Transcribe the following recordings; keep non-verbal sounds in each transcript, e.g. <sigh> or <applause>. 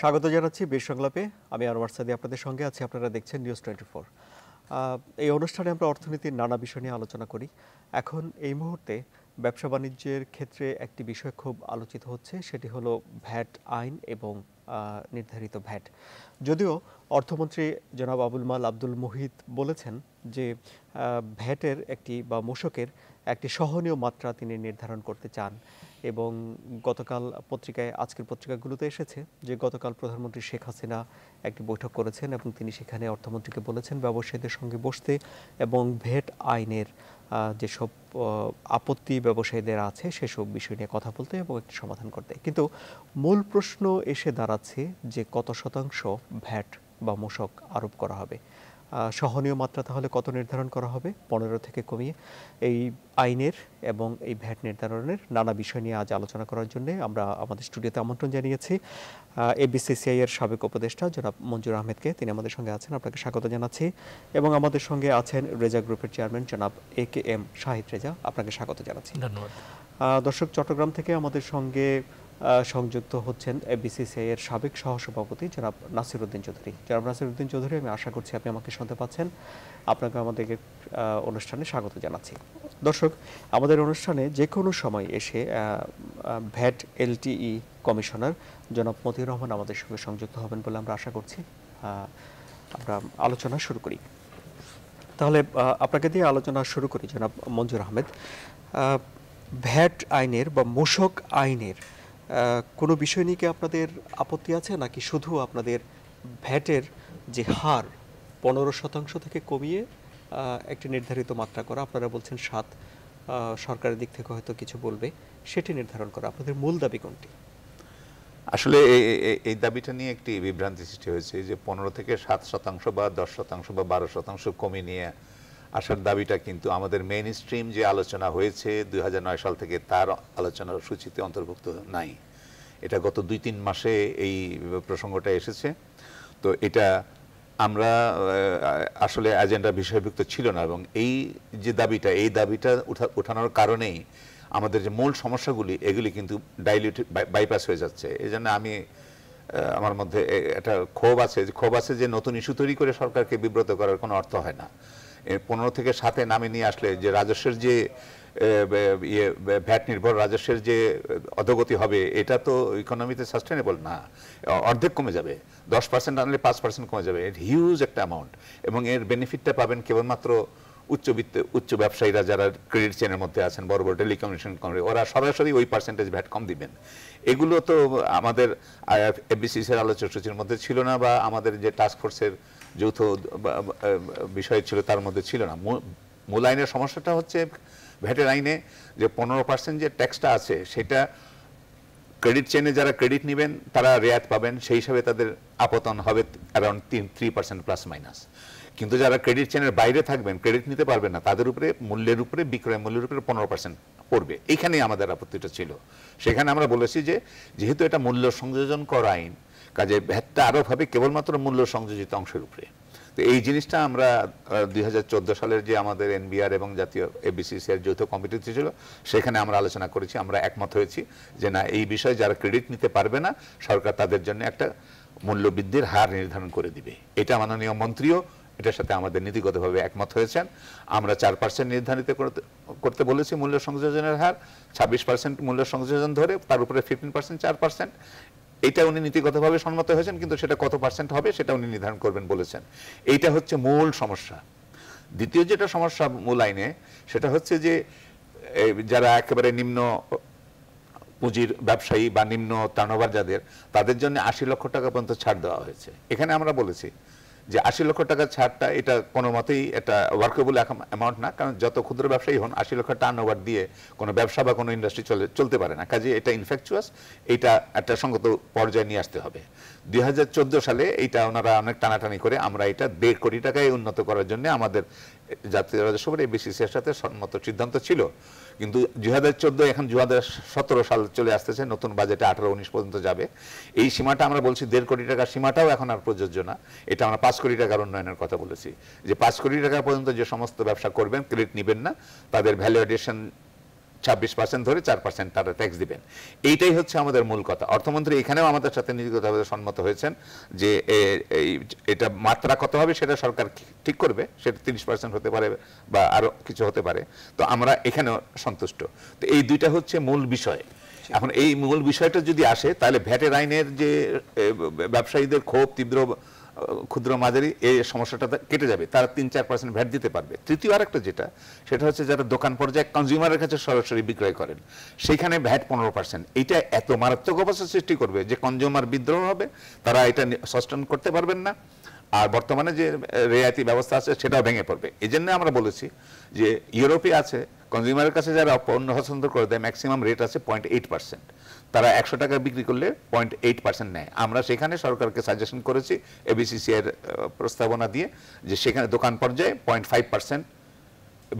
স্বাগত জানাচ্ছি বেশ সংলাপে আমি আনোয়ার সাদি আপনাদের সঙ্গে আছি আপনারা দেখছেন নিউজ টোয়েন্টি ফোর এই অনুষ্ঠানে আমরা অর্থনীতির নানা বিষয় নিয়ে আলোচনা করি এখন এই মুহূর্তে ব্যবসা বাণিজ্যের ক্ষেত্রে একটি বিষয় খুব আলোচিত হচ্ছে সেটি হলো ভ্যাট আইন এবং নির্ধারিত ভ্যাট যদিও অর্থমন্ত্রী জনাব আবুল মাল আব্দুল মুহিত বলেছেন যে ভ্যাটের একটি বা মোশকের একটি সহনীয় মাত্রা তিনি নির্ধারণ করতে চান এবং গতকাল পত্রিকায় আজকের পত্রিকাগুলোতে এসেছে যে গতকাল প্রধানমন্ত্রী শেখ হাসিনা একটি বৈঠক করেছেন এবং তিনি সেখানে অর্থমন্ত্রীকে বলেছেন ব্যবসায়ীদের সঙ্গে বসতে এবং ভেট আইনের যেসব আপত্তি ব্যবসায়ীদের আছে সেসব বিষয় নিয়ে কথা বলতে এবং একটি সমাধান করতে কিন্তু মূল প্রশ্ন এসে দাঁড়াচ্ছে যে কত শতাংশ ভ্যাট বা মশক আরোপ করা হবে সহনীয় মাত্রা তাহলে কত নির্ধারণ করা হবে পনেরো থেকে কমিয়ে এই আইনের এবং এই ভ্যাট নির্ধারণের নানা বিষয় নিয়ে আজ আলোচনা করার জন্য আমরা আমাদের স্টুডিওতে আমন্ত্রণ জানিয়েছি এবিসিসিআই এর সাবেক উপদেষ্টা জনাব মঞ্জুর আহমেদকে তিনি আমাদের সঙ্গে আছেন আপনাকে স্বাগত জানাচ্ছি এবং আমাদের সঙ্গে আছেন রেজা গ্রুপের চেয়ারম্যান জনাব A K M Shahid Reza আপনাকে স্বাগত জানাচ্ছি ধন্যবাদ দর্শক চট্টগ্রাম থেকে আমাদের সঙ্গে সংযুক্ত হচ্ছেন বিসিসিআই এর সাবেক সহসভাপতি জনাব নাসিরউদ্দিন চৌধুরী জনাব নাসিরউদ্দিন চৌধুরী আমি আশা করছি আপনি আমাকে শুনতে পাচ্ছেন আপনাকে আমাদের অনুষ্ঠানে স্বাগত জানাচ্ছি দর্শক আমাদের অনুষ্ঠানে যে কোনো সময় এসে ভ্যাট এলটিই e কমিশনার জনাব মতিউর রহমান আমাদের সঙ্গে সংযুক্ত হবেন বলে আমরা আশা করছি আমরা আলোচনা শুরু করি তাহলে আপনাকে দিয়ে আলোচনা শুরু করি জনাব মঞ্জুর আহমেদ ভ্যাট আইনের বা মূষক আইনের কোনো বিষয় নিয়ে কি আপনাদের আপত্তি আছে নাকি শুধু আপনাদের ভ্যাটের যে হার পনেরো শতাংশ থেকে কমিয়ে একটি নির্ধারিত মাত্রা করা আপনারা বলছেন সাত সরকারের দিক থেকে হয়তো কিছু বলবে সেটি নির্ধারণ করা আপনাদের মূল দাবি কোনটি আসলে এই দাবিটা নিয়ে একটি বিভ্রান্তি সৃষ্টি হয়েছে যে পনেরো থেকে সাত শতাংশ বা দশ শতাংশ বা বারো শতাংশ কমিয়ে নিয়ে আসার দাবিটা কিন্তু আমাদের মেইন স্ট্রিম যে আলোচনা হয়েছে দুই সাল থেকে তার আলোচনার সূচিতে অন্তর্ভুক্ত নাই এটা গত দুই তিন মাসে এই প্রসঙ্গটা এসেছে তো এটা আমরা আসলে এজেন্ডা বিষয়ভুক্ত ছিল না এবং এই যে দাবিটা এই দাবিটা উঠানোর কারণেই আমাদের যে মূল সমস্যাগুলি এগুলি কিন্তু ডাইলিউট বাইপাস হয়ে যাচ্ছে এই জন্য আমি আমার মধ্যে একটা ক্ষোভ আছে যে ক্ষোভ আছে যে নতুন ইস্যু তৈরি করে সরকারকে বিব্রত করার কোনো অর্থ হয় না পনেরো থেকে সাতে নামে নিয়ে আসলে যে রাজস্বের যে ইয়ে ভ্যাট নির্ভর রাজস্বের যে অধগতি হবে এটা তো ইকোনমিতে সাস্টেনেবল না অর্ধেক কমে যাবে দশ পার্সেন্ট আনলে পাঁচ পার্সেন্ট কমে যাবে এর হিউজ একটা অ্যামাউন্ট এবং এর বেনিফিটটা পাবেন কেবলমাত্র উচ্চবিত্ত উচ্চ ব্যবসায়ীরা যারা ক্রেডিট চেনের মধ্যে আছেন বড় বড় টেলিকমিউনিকেশন কোম্পানি ওরা সরাসরি ওই পার্সেন্টেজ ভ্যাট কম দিবেন এগুলো তো আমাদের এফবিসিসির আলোচনা সূচির মধ্যে ছিল না বা আমাদের যে টাস্ক ফোর্সের যৌথ বিষয় ছিল তার মধ্যে ছিল না মূল আইনের সমস্যাটা হচ্ছে ভ্যাটের আইনে যে পনেরো পার্সেন্ট যে ট্যাক্সটা আছে সেটা ক্রেডিট চেনে যারা ক্রেডিট নেবেন তারা রেয়াত পাবেন সেই হিসাবে তাদের আপতন হবে অ্যারাউন্ড তিন থ্রি পার্সেন্ট প্লাস মাইনাস কিন্তু যারা ক্রেডিট চেনের বাইরে থাকবেন ক্রেডিট নিতে পারবেন না তাদের উপরে মূল্যের উপরে বিক্রয় মূল্যের উপরে পনেরো পার্সেন্ট পড়বে এইখানেই আমাদের আপত্তিটা ছিল সেখানে আমরা বলেছি যে যেহেতু এটা মূল্য সংযোজন কর আইন কাজে ভ্যাটটা আরও হবে কেবলমাত্র মূল্য সংযোজিত অংশের উপরে তো এই জিনিসটা আমরা দুই সালের যে আমাদের এনবিআর এবং জাতীয় এবিসিসি এর যৌথ কমিটিতে ছিল সেখানে আমরা আলোচনা করেছি আমরা একমত হয়েছি যে না এই বিষয়ে যারা ক্রেডিট নিতে পারবে না সরকার তাদের জন্য একটা মূল্য বৃদ্ধির হার নির্ধারণ করে দিবে এটা মাননীয় মন্ত্রীও এটার সাথে আমাদের নীতিগতভাবে একমত হয়েছেন আমরা চার পার্সেন্ট নির্ধারিত করতে বলেছি মূল্য সংযোজনের হার ছাব্বিশ পার্সেন্ট মূল্য সংযোজন ধরে তার উপরে ফিফটিন পার্সেন্ট চার পার্সেন্ট এটা উনি নীতিগতভাবে সম্মত হয়েছেন কিন্তু সেটা কত পার্সেন্ট হবে সেটা উনি নির্ধারণ করবেন বলেছেন এইটা হচ্ছে মূল সমস্যা দ্বিতীয় যেটা সমস্যা মূল আইনে সেটা হচ্ছে যে যারা একেবারে নিম্ন পুঁজির ব্যবসায়ী বা নিম্ন টার্নওভার যাদের তাদের জন্য আশি লক্ষ টাকা পর্যন্ত ছাড় দেওয়া হয়েছে এখানে আমরা বলেছি যে আশি লক্ষ টাকার ছাড়টা এটা কোনো মতেই এটা ওয়ার্কেবল অ্যামাউন্ট না কারণ যত ক্ষুদ্র ব্যবসায়ী হন আশি লক্ষ টার্ন ওভার দিয়ে কোনো ব্যবসা বা কোনো ইন্ডাস্ট্রি চলে চলতে পারে না কাজে এটা ইনফ্যাকচুয়াস এটা একটা সঙ্গত পর্যায়ে নিয়ে আসতে হবে দুই সালে এইটা ওনারা অনেক টানাটানি করে আমরা এটা দেড় কোটি টাকায় উন্নত করার জন্য আমাদের জাতীয় রাজস্বর এই বিসিসিআর সাথে সম্মত সিদ্ধান্ত ছিল কিন্তু দুই হাজার চোদ্দ এখন দুই হাজার সতেরো সাল চলে আসতেছে নতুন বাজেটে আঠারো উনিশ পর্যন্ত যাবে এই সীমাটা আমরা বলছি দেড় কোটি টাকার সীমাটাও এখন আর প্রযোজ্য না এটা আমরা পাঁচ কোটি টাকার উন্নয়নের কথা বলেছি যে পাঁচ কোটি টাকা পর্যন্ত যে সমস্ত ব্যবসা করবেন ক্রেডিট নেবেন না তাদের ভ্যালুয়েডেশন ছাব্বিশ পার্সেন্ট ধরে চার পার্সেন্ট তারা ট্যাক্স দিবেন এইটাই হচ্ছে আমাদের মূল কথা অর্থমন্ত্রী এখানেও আমাদের সাথে নীতিগতভাবে সম্মত হয়েছেন যে এটা মাত্রা কত হবে সেটা সরকার ঠিক করবে সেটা তিরিশ পার্সেন্ট হতে পারে বা আরও কিছু হতে পারে তো আমরা এখানেও সন্তুষ্ট তো এই দুইটা হচ্ছে মূল বিষয় এখন এই মূল বিষয়টা যদি আসে তাহলে ভ্যাটের আইনের যে ব্যবসায়ীদের ক্ষোভ তীব্র ক্ষুদ্র মাঝারি এই সমস্যাটা কেটে যাবে তারা তিন চার পার্সেন্ট ভ্যাট দিতে পারবে তৃতীয় আরেকটা যেটা সেটা হচ্ছে যারা দোকান পর্যায়ে কনজিউমারের কাছে সরাসরি বিক্রয় করেন সেইখানে ভ্যাট পনেরো পার্সেন্ট এটা এত মারাত্মক অবস্থা সৃষ্টি করবে যে কনজিউমার বিদ্রোহ হবে তারা এটা সস্টেন করতে পারবেন না আর বর্তমানে যে রেয়াতি ব্যবস্থা আছে সেটাও ভেঙে পড়বে এই জন্য আমরা বলেছি যে ইউরোপে আছে কনজিউমারের কাছে যারা পণ্য হস্তান্তর করে দেয় ম্যাক্সিমাম রেট আছে পয়েন্ট এইট পার্সেন্ট তারা একশো টাকা বিক্রি করলে পয়েন্ট এইট পার্সেন্ট নেয় আমরা সেখানে সরকারকে সাজেশন করেছি এবিসিসিআর প্রস্তাবনা দিয়ে যে সেখানে দোকান পর্যায়ে পয়েন্ট ফাইভ পার্সেন্ট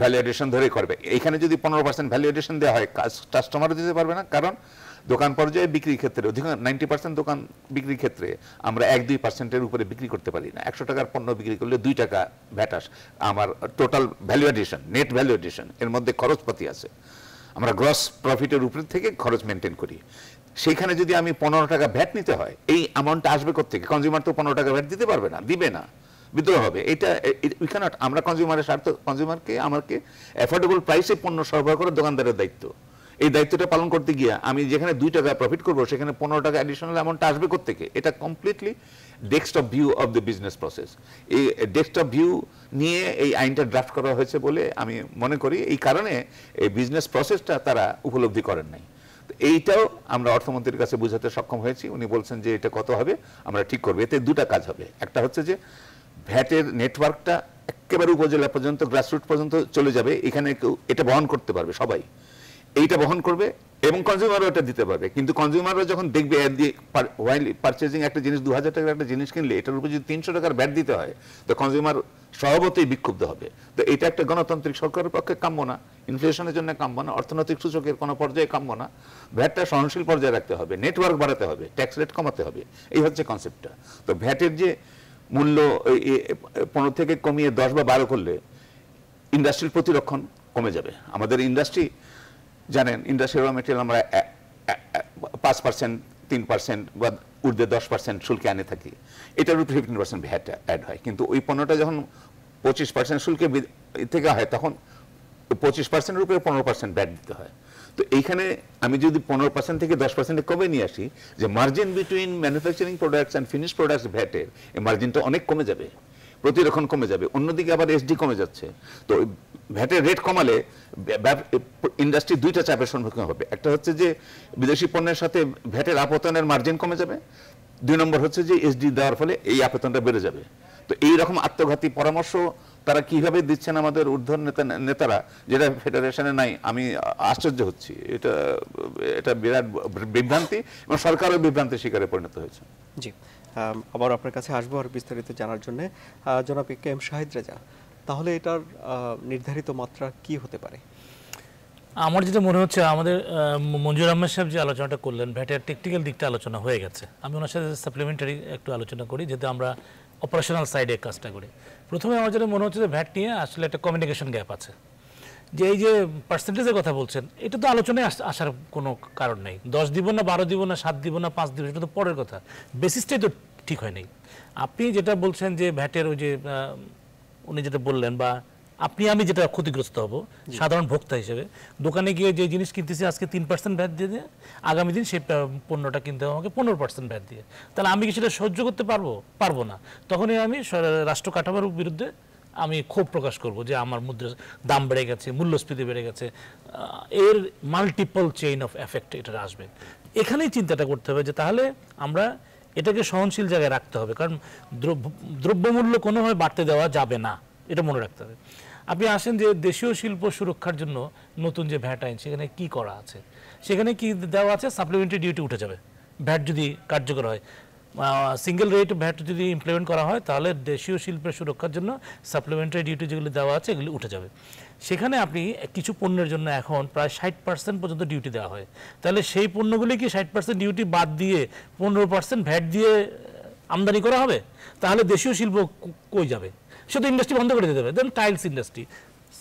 ভ্যালুয়েডেশন ধরে করবে এইখানে যদি পনেরো পার্সেন্ট ভ্যালুয়েডেশন দেওয়া হয় কাস্টমারও দিতে পারবে না কারণ দোকান পর্যায়ে বিক্রির ক্ষেত্রে অধিক নাইনটি পার্সেন্ট দোকান বিক্রির ক্ষেত্রে আমরা এক দুই পার্সেন্টের উপরে বিক্রি করতে পারি না একশো টাকার পণ্য বিক্রি করলে দুই টাকা ভ্যাটাস আমার টোটাল ভ্যালুয়েডেশন নেট ভ্যালুয়েডেশন এর মধ্যে খরচপাতি আছে আমরা গ্রস প্রফিটের উপর থেকে খরচ মেনটেন করি সেখানে যদি আমি পনেরো টাকা ভ্যাট নিতে হয় এই অ্যামাউন্টটা আসবে থেকে কনজিউমার তো পনেরো টাকা ভ্যাট দিতে পারবে না দিবে না বিদ্রোহ হবে এটা উই ক্যানট আমরা কনজিউমারের স্বার্থ কনজিউমারকে আমাকে অ্যাফোর্ডেবল প্রাইসে পণ্য সরবরাহ করার দোকানদারের দায়িত্ব এই দায়িত্বটা পালন করতে গিয়ে আমি যেখানে দুই টাকা প্রফিট করবো সেখানে পনেরো টাকা অ্যাডিশনাল অ্যামাউন্ট আসবে থেকে এটা completely desktop view of the business process এই ডেস্কটপ ভিউ নিয়ে এই আইনটা ড্রাফট করা হয়েছে বলে আমি মনে করি এই কারণে এই বিজনেস প্রসেসটা তারা উপলব্ধি করেন নাই এইটাও আমরা অর্থমন্ত্রীর কাছে বোঝাতে সক্ষম হয়েছি উনি বলছেন যে এটা কত হবে আমরা ঠিক করবো এতে দুটা কাজ হবে একটা হচ্ছে যে ভ্যাটের নেটওয়ার্কটা একেবারে উপজেলা পর্যন্ত গ্রাসরুট পর্যন্ত চলে যাবে এখানে কেউ এটা বহন করতে পারবে সবাই এইটা বহন করবে এবং কনজিউমারও এটা দিতে পারবে কিন্তু কনজিউমাররা যখন দেখবে ওয়াইল পারচেজিং একটা জিনিস দু হাজার টাকার একটা জিনিস কিনলে এটার উপর যদি তিনশো টাকার ব্যাট দিতে হয় তো কনজিউমার স্বভাবতেই বিক্ষুব্ধ হবে তো এটা একটা গণতান্ত্রিক সরকারের পক্ষে কাম্য না ইনফ্লেশনের জন্য কাম্য না অর্থনৈতিক সূচকের কোনো পর্যায়ে কাম্য না ভ্যাটটা সহনশীল পর্যায়ে রাখতে হবে নেটওয়ার্ক বাড়াতে হবে ট্যাক্স রেট কমাতে হবে এই হচ্ছে কনসেপ্টটা তো ভ্যাটের যে মূল্য পনেরো থেকে কমিয়ে দশ বা বারো করলে ইন্ডাস্ট্রির প্রতিরক্ষণ কমে যাবে আমাদের ইন্ডাস্ট্রি জানেন ইন্ডাস্ট্রিয়াল মেটেরিয়াল আমরা পাঁচ পার্সেন্ট তিন পার্সেন্ট বা ঊর্ধ্বে দশ পার্সেন্ট শুল্কে আনে থাকি এটার উপরে ফিফটিন পার্সেন্ট ভ্যাট অ্যাড হয় কিন্তু ওই পণ্যটা যখন পঁচিশ পার্সেন্ট শুল্কে থেকে হয় তখন পঁচিশ পার্সেন্টের উপরে পনেরো পার্সেন্ট ব্যাট দিতে হয় তো এইখানে আমি যদি পনেরো পার্সেন্ট থেকে দশ পার্সেন্টে কমে নিয়ে আসি যে margin between manufacturing products and finish products ভ্যাটের এই মার্জিনটা অনেক কমে যাবে প্রতিরক্ষণ কমে যাবে অন্যদিকে আবার এসডি কমে যাচ্ছে তো ভ্যাটের রেট কমালে ইন্ডাস্ট্রি দুইটা চাপের সম্মুখীন হবে একটা হচ্ছে যে বিদেশি পণ্যের সাথে ভ্যাটের আপতনের মার্জিন কমে যাবে দুই নম্বর হচ্ছে যে এসডি দেওয়ার ফলে এই আপতনটা বেড়ে যাবে তো এই রকম আত্মঘাতী পরামর্শ তারা কিভাবে দিচ্ছেন আমাদের ঊর্ধ্ব নেতা নেতারা যেটা ফেডারেশনে নাই আমি আশ্চর্য হচ্ছি এটা এটা বিরাট বিভ্রান্তি এবং সরকারও বিভ্রান্তির শিকারে পরিণত হয়েছে জি আবার আপনার কাছে আসবো আর বিস্তারিত জানার জন্য জনাব কে এম শাহিদ রাজা তাহলে এটার নির্ধারিত মাত্রা কি হতে পারে আমার যেটা মনে হচ্ছে আমাদের মঞ্জুর আহমেদ সাহেব যে আলোচনাটা করলেন ভ্যাটের টেকনিক্যাল দিকটা আলোচনা হয়ে গেছে আমি ওনার সাথে সাপ্লিমেন্টারি একটু আলোচনা করি যেহেতু আমরা অপারেশনাল সাইডে কাজটা করি প্রথমে আমার যেটা মনে হচ্ছে যে ভ্যাট নিয়ে আসলে একটা কমিউনিকেশন গ্যাপ আছে যে এই যে পার্সেন্টেজের কথা বলছেন এটা তো আলোচনায় আসার কোনো কারণ নেই দশ দিব না বারো দিব না সাত দিব না পাঁচ দিব সেটা তো পরের কথা বেসিসটাই তো ঠিক হয় নাই আপনি যেটা বলছেন যে ভ্যাটের ওই যে উনি যেটা বললেন বা আপনি আমি যেটা ক্ষতিগ্রস্ত হব সাধারণ ভোক্তা হিসেবে দোকানে গিয়ে যে জিনিস কিনতেছি আজকে তিন পার্সেন্ট ভ্যাট দিয়ে দিয়ে আগামী দিন সেই পণ্যটা কিনতে হবে আমাকে পনেরো পার্সেন্ট ভ্যাট দিয়ে তাহলে আমি কি সেটা সহ্য করতে পারবো পারবো না তখনই আমি রাষ্ট্র কাঠামোর বিরুদ্ধে আমি ক্ষোভ প্রকাশ করব যে আমার মুদ্রা দাম বেড়ে গেছে মূল্যস্ফীতি বেড়ে গেছে এর মাল্টিপল চেইন অফ এফেক্ট এটা আসবে এখানেই চিন্তাটা করতে হবে যে তাহলে আমরা এটাকে সহনশীল জায়গায় রাখতে হবে কারণ দ্রব্যমূল্য কোনোভাবে বাড়তে দেওয়া যাবে না এটা মনে রাখতে হবে আপনি আসেন যে দেশীয় শিল্প সুরক্ষার জন্য নতুন যে ভ্যাট আইন সেখানে কি করা আছে সেখানে কি দেওয়া আছে সাপ্লিমেন্টারি ডিউটি উঠে যাবে ভ্যাট যদি কার্যকর হয় সিঙ্গেল রেট ভ্যাট যদি ইমপ্লিমেন্ট করা হয় তাহলে দেশীয় শিল্পের সুরক্ষার জন্য সাপ্লিমেন্টারি ডিউটি যেগুলি দেওয়া আছে এগুলি উঠে যাবে সেখানে আপনি কিছু পণ্যের জন্য এখন প্রায় ষাট পার্সেন্ট পর্যন্ত ডিউটি দেওয়া হয় তাহলে সেই পণ্যগুলি কি ষাট পার্সেন্ট ডিউটি বাদ দিয়ে পনেরো পার্সেন্ট ভ্যাট দিয়ে আমদানি করা হবে তাহলে দেশীয় শিল্প কই যাবে সে তো ইন্ডাস্ট্রি বন্ধ করে দিতে হবে দেন টাইলস ইন্ডাস্ট্রি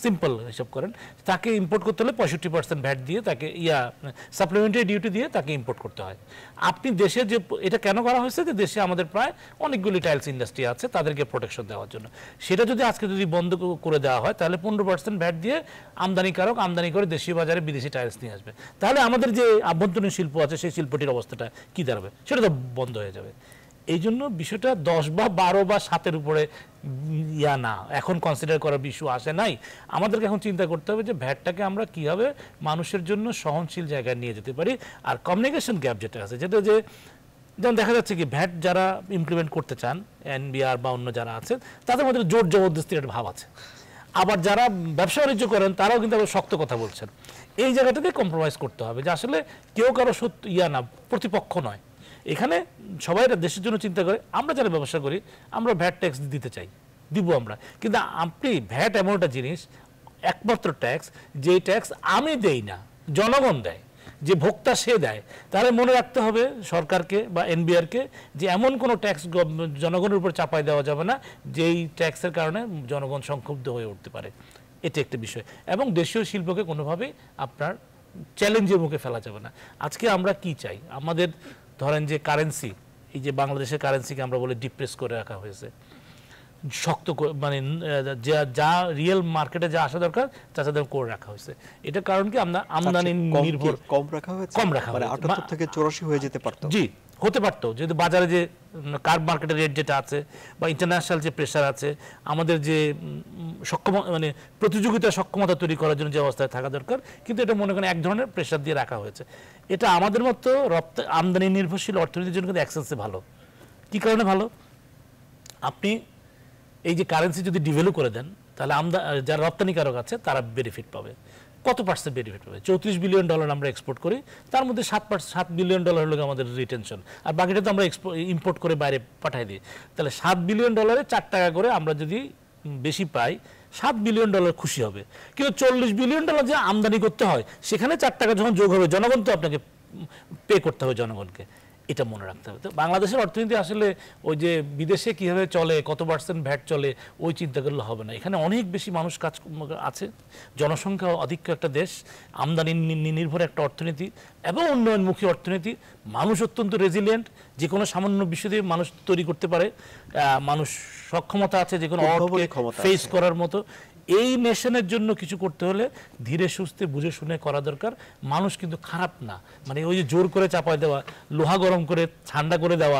সিম্পল হিসাব করেন তাকে ইম্পোর্ট করতে হলে পঁয়ষট্টি পার্সেন্ট ভ্যাট দিয়ে তাকে ইয়া সাপ্লিমেন্টারি ডিউটি দিয়ে তাকে ইম্পোর্ট করতে হয় আপনি দেশে যে এটা কেন করা হয়েছে যে দেশে আমাদের প্রায় অনেকগুলি টাইলস ইন্ডাস্ট্রি আছে তাদেরকে প্রোটেকশন দেওয়ার জন্য সেটা যদি আজকে যদি বন্ধ করে দেওয়া হয় তাহলে পনেরো পার্সেন্ট ভ্যাট দিয়ে আমদানিকারক আমদানি করে দেশীয় বাজারে বিদেশি টাইলস নিয়ে আসবে তাহলে আমাদের যে আভ্যন্তরীণ শিল্প আছে সেই শিল্পটির অবস্থাটা কী দাঁড়াবে সেটা তো বন্ধ হয়ে যাবে এই জন্য বিষয়টা দশ বা বারো বা সাতের উপরে ইয়া না এখন কনসিডার করার বিষয় আসে নাই আমাদেরকে এখন চিন্তা করতে হবে যে ভ্যাটটাকে আমরা কীভাবে মানুষের জন্য সহনশীল জায়গায় নিয়ে যেতে পারি আর কমিউনিকেশন গ্যাপ যেটা আছে যেটা যে যেমন দেখা যাচ্ছে কি ভ্যাট যারা ইমপ্লিমেন্ট করতে চান এনবিআর বা অন্য যারা আছেন তাদের মধ্যে জোর জবরদস্তির একটা ভাব আছে আবার যারা ব্যবসা বাণিজ্য করেন তারাও কিন্তু আবার শক্ত কথা বলছেন এই জায়গাটাকে কম্প্রোমাইজ করতে হবে যে আসলে কেউ কারো সত্য ইয়া না প্রতিপক্ষ নয় এখানে সবাই দেশের জন্য চিন্তা করে আমরা যারা ব্যবসা করি আমরা ভ্যাট ট্যাক্স দিতে চাই দিব আমরা কিন্তু আপনি ভ্যাট এমন একটা জিনিস একমাত্র ট্যাক্স যে ট্যাক্স আমি দেই না জনগণ দেয় যে ভোক্তা সে দেয় তাহলে মনে রাখতে হবে সরকারকে বা এনবিআরকে যে এমন কোনো ট্যাক্স জনগণের উপর চাপায় দেওয়া যাবে না যেই ট্যাক্সের কারণে জনগণ সংক্ষুব্ধ হয়ে উঠতে পারে এটি একটা বিষয় এবং দেশীয় শিল্পকে কোনোভাবেই আপনার চ্যালেঞ্জের মুখে ফেলা যাবে না আজকে আমরা কি চাই আমাদের ধরেন যে কারেন্সি এই যে বাংলাদেশের কারেন্সিকে আমরা বলে ডিপ্রেস করে রাখা হয়েছে শক্ত মানে যা যা রিয়েল মার্কেটে যা আসা দরকার তা তাদের করে রাখা হয়েছে এটা কারণ কি আমরা আচ্ছা, আমদানি নির্ভর কম রাখা হয়েছে কম রাখা মানে 78 থেকে 84 হয়ে যেতে পারতো জি হতে পারতো যদি বাজারে যে কার মার্কেটের রেট যেটা আছে বা ইন্টারন্যাশনাল যে প্রেশার আছে আমাদের যে সক্ষম মানে প্রতিযোগিতা সক্ষমতা তৈরি করার জন্য যে অবস্থায় থাকা দরকার কিন্তু এটা মনে করেন এক ধরনের প্রেশার দিয়ে রাখা হয়েছে এটা আমাদের মতো রপ্ত আমদানি নির্ভরশীল অর্থনীতির জন্য কিন্তু অ্যাক্সেসে ভালো কী কারণে ভালো আপনি এই যে কারেন্সি যদি ডিভেলপ করে দেন তাহলে আমদা যারা রপ্তানিকারক আছে তারা বেনিফিট পাবে কত পার্সেন্ট বেনিফিট পাবে চৌত্রিশ বিলিয়ন ডলার আমরা এক্সপোর্ট করি তার মধ্যে সাত সাত বিলিয়ন ডলার হলো আমাদের রিটেনশন আর বাকিটা তো আমরা ইম্পোর্ট করে বাইরে পাঠাই দিই তাহলে সাত বিলিয়ন ডলারে চার টাকা করে আমরা যদি বেশি পাই সাত বিলিয়ন ডলার খুশি হবে কিন্তু চল্লিশ বিলিয়ন ডলার যে আমদানি করতে হয় সেখানে চার টাকা যখন যোগ হবে জনগণ তো আপনাকে পে করতে হবে জনগণকে এটা মনে রাখতে হবে তো বাংলাদেশের অর্থনীতি আসলে ওই যে বিদেশে কীভাবে চলে কত পার্সেন্ট ভ্যাট চলে ওই চিন্তা করলে হবে না এখানে অনেক বেশি মানুষ কাজ আছে জনসংখ্যা অধিক একটা দেশ আমদানি নির্ভর একটা অর্থনীতি এবং উন্নয়নমুখী অর্থনীতি মানুষ অত্যন্ত রেজিলিয়েন্ট যে কোনো সামান্য বিষয় দিয়ে মানুষ তৈরি করতে পারে মানুষ সক্ষমতা আছে যে কোনো ফেস করার মতো এই নেশনের জন্য কিছু করতে হলে ধীরে সুস্থে বুঝে শুনে করা দরকার মানুষ কিন্তু খারাপ না মানে ওই যে জোর করে চাপায় দেওয়া লোহা গরম করে ঠান্ডা করে দেওয়া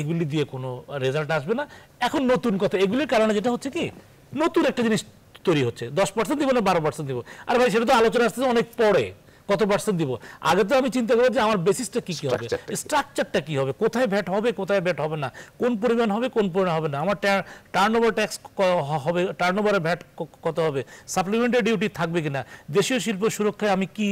এগুলি দিয়ে কোনো রেজাল্ট আসবে না এখন নতুন কথা এগুলির কারণে যেটা হচ্ছে কি নতুন একটা জিনিস তৈরি হচ্ছে দশ পার্সেন্ট দিব না বারো পার্সেন্ট দিব আর ভাই সেটা তো আলোচনা আসতে অনেক পরে কত পার্সেন্ট দিব আগে তো আমি চিন্তা করবো যে আমার বেসিসটা কি কি হবে স্ট্রাকচারটা কি হবে কোথায় ভ্যাট হবে কোথায় ভ্যাট হবে না কোন পরিমাণ হবে কোন পরিমাণ হবে না আমার টার্ন ওভার ট্যাক্স হবে টার্ন ওভারে ভ্যাট কত হবে সাপ্লিমেন্টারি ডিউটি থাকবে কিনা দেশীয় শিল্প সুরক্ষায় আমি কি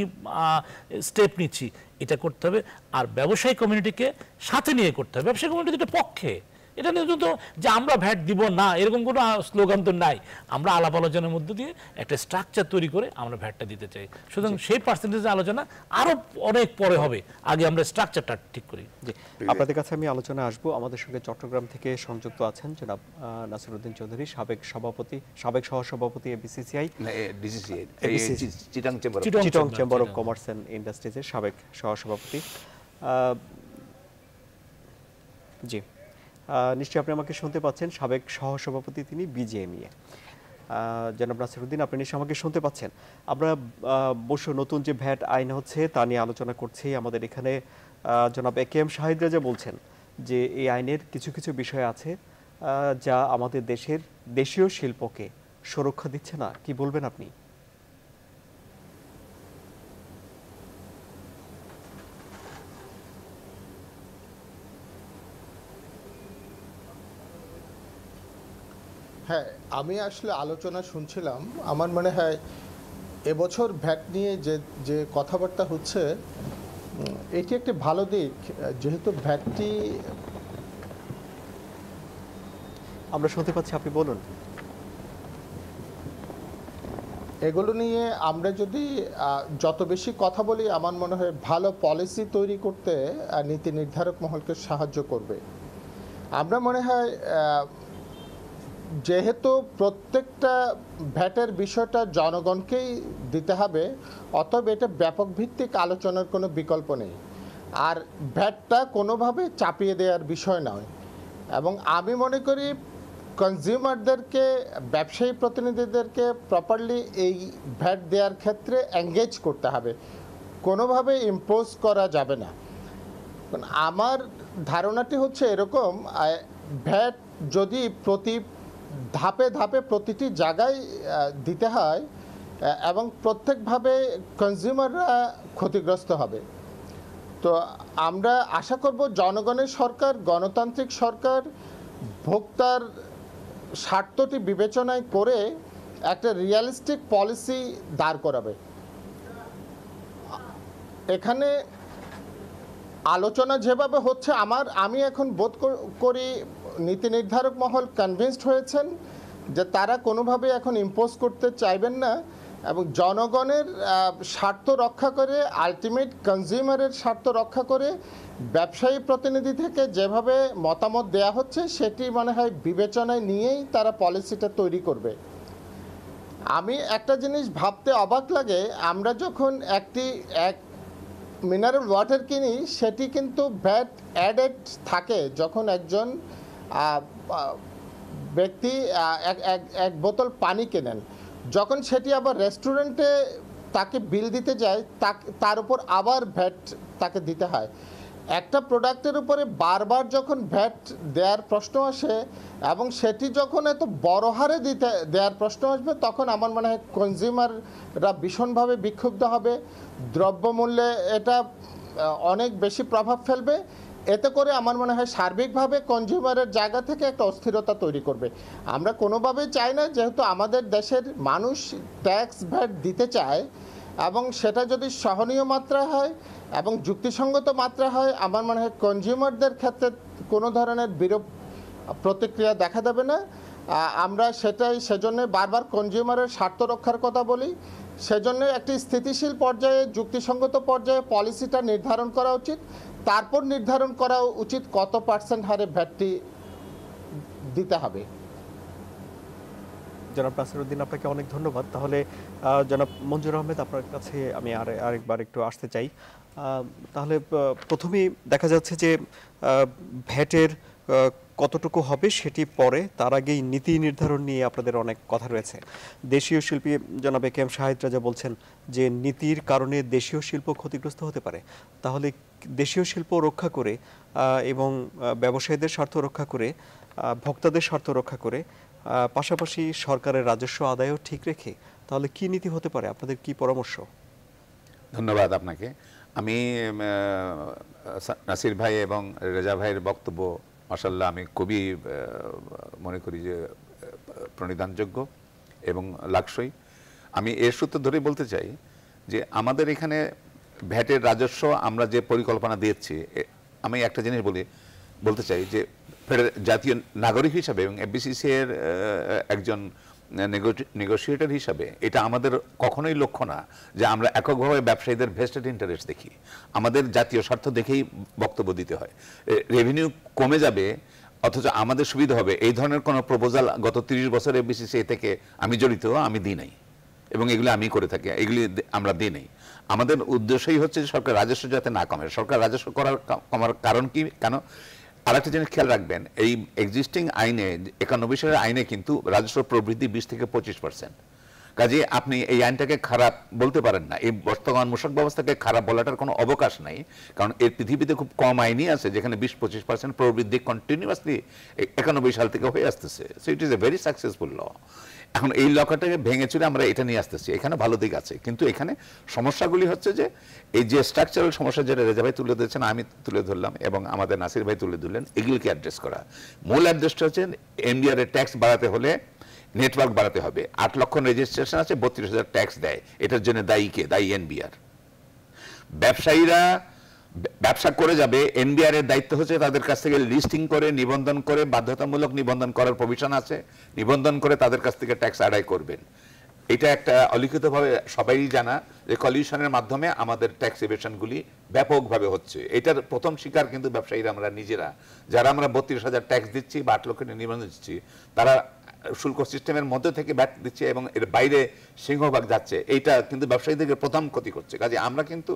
স্টেপ নিচ্ছি এটা করতে হবে আর ব্যবসায়ী কমিউনিটিকে সাথে নিয়ে করতে হবে ব্যবসায়ী কমিউনিটি পক্ষে এটা নিয়ে তো যে আমরা ভ্যাট দিব না এরকম কোনো স্লোগান তো নাই আমরা আলাপ আলোচনার মধ্যে দিয়ে একটা স্ট্রাকচার তৈরি করে আমরা ভ্যাটটা দিতে চাই সুতরাং সেই পার্সেন্টেজ আলোচনা আরও অনেক পরে হবে আগে আমরা স্ট্রাকচারটা ঠিক করি জি আপনাদের কাছে আমি আলোচনা আসবো আমাদের সঙ্গে চট্টগ্রাম থেকে সংযুক্ত আছেন জনাব নাসিরউদ্দিন চৌধুরী সাবেক সভাপতি সাবেক সহসভাপতি বিসিসিআই চিটং চেম্বার অফ কমার্স অ্যান্ড ইন্ডাস্ট্রিজের সাবেক সহসভাপতি জি নিশ্চয়ই আপনি আমাকে শুনতে পাচ্ছেন সাবেক সহসভাপতি তিনি বিজেএমইএ জনাব নাসিরুদ্দিন আপনি নিশ্চয় আমাকে শুনতে পাচ্ছেন আমরা বসে নতুন যে ভ্যাট আইন হচ্ছে তা নিয়ে আলোচনা করছি আমাদের এখানে জনাব এ কে এম শাহিদ রাজা বলছেন যে এই আইনের কিছু কিছু বিষয় আছে যা আমাদের দেশের দেশীয় শিল্পকে সুরক্ষা দিচ্ছে না কি বলবেন আপনি আমি আসলে আলোচনা শুনছিলাম আমার মনে হয় এবছর ভ্যাট নিয়ে যে যে কথাবার্তা হচ্ছে এটি একটি ভালো দিক যেহেতু ভ্যাটটি আমরা শুনতে পাচ্ছি আপনি বলুন এগুলো নিয়ে আমরা যদি যত বেশি কথা বলি আমার মনে হয় ভালো পলিসি তৈরি করতে নীতি নির্ধারক মহলকে সাহায্য করবে আমরা মনে হয় যেহেতু প্রত্যেকটা ভ্যাটের বিষয়টা জনগণকেই দিতে হবে অতএব এটা ব্যাপক ভিত্তিক আলোচনার কোনো বিকল্প নেই আর ভ্যাটটা কোনোভাবে চাপিয়ে দেওয়ার বিষয় নয় এবং আমি মনে করি কনজিউমারদেরকে ব্যবসায়ী প্রতিনিধিদেরকে প্রপারলি এই ভ্যাট দেওয়ার ক্ষেত্রে এঙ্গেজ করতে হবে কোনোভাবে ইম্পোজ করা যাবে না আমার ধারণাটি হচ্ছে এরকম ভ্যাট যদি প্রতি ধাপে ধাপে প্রতিটি জায়গায় দিতে হয় এবং প্রত্যেকভাবে কনজিউমাররা ক্ষতিগ্রস্ত হবে তো আমরা আশা করব জনগণের সরকার গণতান্ত্রিক সরকার ভোক্তার স্বার্থটি বিবেচনায় করে একটা রিয়ালিস্টিক পলিসি দাঁড় করাবে এখানে আলোচনা যেভাবে হচ্ছে আমার আমি এখন বোধ করি নীতি নির্ধারক মহল কনভিনসড হয়েছেন যে তারা কোনোভাবে এখন ইম্পোজ করতে চাইবেন না এবং জনগণের স্বার্থ রক্ষা করে আলটিমেট কনজিউমারের স্বার্থ রক্ষা করে ব্যবসায়ী প্রতিনিধি থেকে যেভাবে মতামত দেয়া হচ্ছে সেটি মনে হয় বিবেচনায় নিয়েই তারা পলিসিটা তৈরি করবে আমি একটা জিনিস ভাবতে অবাক লাগে আমরা যখন একটি এক মিনারেল ওয়াটার কিনি সেটি কিন্তু ব্যাট অ্যাডেড থাকে যখন একজন ব্যক্তি এক বোতল পানি কেনেন যখন সেটি আবার রেস্টুরেন্টে তাকে বিল দিতে যায় তার উপর আবার ভ্যাট তাকে দিতে হয় একটা প্রোডাক্টের উপরে বারবার যখন ভ্যাট দেওয়ার প্রশ্ন আসে এবং সেটি যখন এত বড় হারে দিতে দেওয়ার প্রশ্ন আসবে তখন আমার মনে হয় কনজিউমাররা ভীষণভাবে বিক্ষুব্ধ হবে দ্রব্যমূল্যে এটা অনেক বেশি প্রভাব ফেলবে এতে করে আমার মনে হয় সার্বিকভাবে কনজিউমারের জায়গা থেকে একটা অস্থিরতা তৈরি করবে আমরা কোনোভাবেই চাই না যেহেতু আমাদের দেশের মানুষ ট্যাক্স ভ্যাট দিতে চায় এবং সেটা যদি সহনীয় মাত্রা হয় এবং যুক্তিসঙ্গত মাত্রা হয় আমার মনে হয় কনজিউমারদের ক্ষেত্রে কোনো ধরনের বিরূপ প্রতিক্রিয়া দেখা দেবে না আমরা সেটাই সেজন্য বারবার কনজিউমারের স্বার্থ রক্ষার কথা বলি সেজন্য একটি স্থিতিশীল পর্যায়ে যুক্তিসঙ্গত পর্যায়ে পলিসিটা নির্ধারণ করা উচিত তারপর নির্ধারণ করা উচিত কত পার্সেন্ট হারে ভ্যাটটি দিতে হবে জনাব নাসিরুদ্দিন আপনাকে অনেক ধন্যবাদ তাহলে জনাব মঞ্জুর আহমেদ আপনার কাছে আমি আর আরেকবার একটু আসতে চাই তাহলে প্রথমেই দেখা যাচ্ছে যে ভ্যাটের কতটুকু হবে সেটি পরে তার আগেই নীতি নির্ধারণ নিয়ে আপনাদের অনেক কথা রয়েছে দেশীয় শিল্পী জনাব এ কে এম শাহিদ রাজা বলছেন যে নীতির কারণে দেশীয় শিল্প ক্ষতিগ্রস্ত হতে পারে তাহলে দেশীয় শিল্প রক্ষা করে এবং ব্যবসায়ীদের স্বার্থ রক্ষা করে ভোক্তাদের স্বার্থ রক্ষা করে পাশাপাশি সরকারের রাজস্ব আদায়ও ঠিক রেখে তাহলে কি নীতি হতে পারে আপনাদের কি পরামর্শ ধন্যবাদ আপনাকে আমি নাসির ভাই এবং রেজা ভাইয়ের বক্তব্য মাসাল্লাহ আমি খুবই মনে করি যে প্রণিধানযোগ্য এবং লাকসই আমি এর সূত্র ধরে বলতে চাই যে আমাদের এখানে ভ্যাটের রাজস্ব আমরা যে পরিকল্পনা দিচ্ছি আমি একটা জিনিস বলি বলতে চাই যে জাতীয় নাগরিক হিসাবে এবং এফবিসিসি এর একজন নেগোসিয়েটর হিসাবে এটা আমাদের কখনোই লক্ষ্য না যে আমরা এককভাবে ব্যবসায়ীদের ভেস্টেড ইন্টারেস্ট দেখি আমাদের জাতীয় স্বার্থ দেখেই বক্তব্য দিতে হয় রেভিনিউ কমে যাবে অথচ আমাদের সুবিধা হবে এই ধরনের কোনো প্রপোজাল গত তিরিশ বছরে বিসিসিআই থেকে আমি জড়িত আমি দিই নাই এবং এগুলি আমি করে থাকি এগুলি আমরা দিই নাই আমাদের উদ্দেশ্যই হচ্ছে যে সরকার রাজস্ব যাতে না কমে সরকার রাজস্ব করার কমার কারণ কি কেন আর একটা জিনিস খেয়াল রাখবেন এই এক্সিস্টিং আইনে একানব্বই সালের আইনে কিন্তু রাজস্ব প্রবৃদ্ধি বিশ থেকে পঁচিশ পার্সেন্ট কাজে আপনি এই আইনটাকে খারাপ বলতে পারেন না এই বর্তমান মূষক ব্যবস্থাকে খারাপ বলাটার কোনো অবকাশ নাই কারণ এর পৃথিবীতে খুব কম আইনই আছে যেখানে বিশ পঁচিশ পার্সেন্ট প্রবৃদ্ধি কন্টিনিউয়াসলি একানব্বই সাল থেকে হয়ে আসতেছে so it is a very successful law এখন এই লকারটাকে ভেঙে চুরে আমরা এটা নিয়ে আসতেছি এখানে ভালো দিক আছে কিন্তু এখানে সমস্যাগুলি হচ্ছে যে এই যে স্ট্রাকচারাল সমস্যা যেটা রেজা ভাই তুলে ধরেছেন আমি তুলে ধরলাম এবং আমাদের নাসির ভাই তুলে ধরলেন এগুলিকে অ্যাড্রেস করা মূল অ্যাড্রেসটা হচ্ছে এমডিআর এর ট্যাক্স বাড়াতে হলে নেটওয়ার্ক বাড়াতে হবে আট লক্ষ রেজিস্ট্রেশন আছে বত্রিশ হাজার ট্যাক্স দেয় এটার জন্য দায়ী কে দায়ী এনবিআর ব্যবসায়ীরা ব্যবসা করে যাবে এনবিআর এর দায়িত্ব হচ্ছে তাদের কাছ থেকে লিস্টিং করে নিবন্ধন করে বাধ্যতামূলক নিবন্ধন করার প্রভিশন আছে নিবন্ধন করে তাদের কাছ থেকে ট্যাক্স আদায় করবেন এটা একটা অলিখিতভাবে সবাই জানা যে কলিউশনের মাধ্যমে আমাদের ট্যাক্স ইভেশনগুলি ব্যাপকভাবে হচ্ছে এটার প্রথম শিকার কিন্তু ব্যবসায়ীরা আমরা নিজেরা যারা আমরা বত্রিশ হাজার ট্যাক্স দিচ্ছি বা আট লক্ষ নিবন্ধন দিচ্ছি তারা শুল্ক সিস্টেমের মধ্যে থেকে ব্যাট দিচ্ছে এবং এর বাইরে সিংহভাগ যাচ্ছে এইটা কিন্তু ব্যবসায়ীদেরকে প্রথম ক্ষতি করছে কাজে আমরা কিন্তু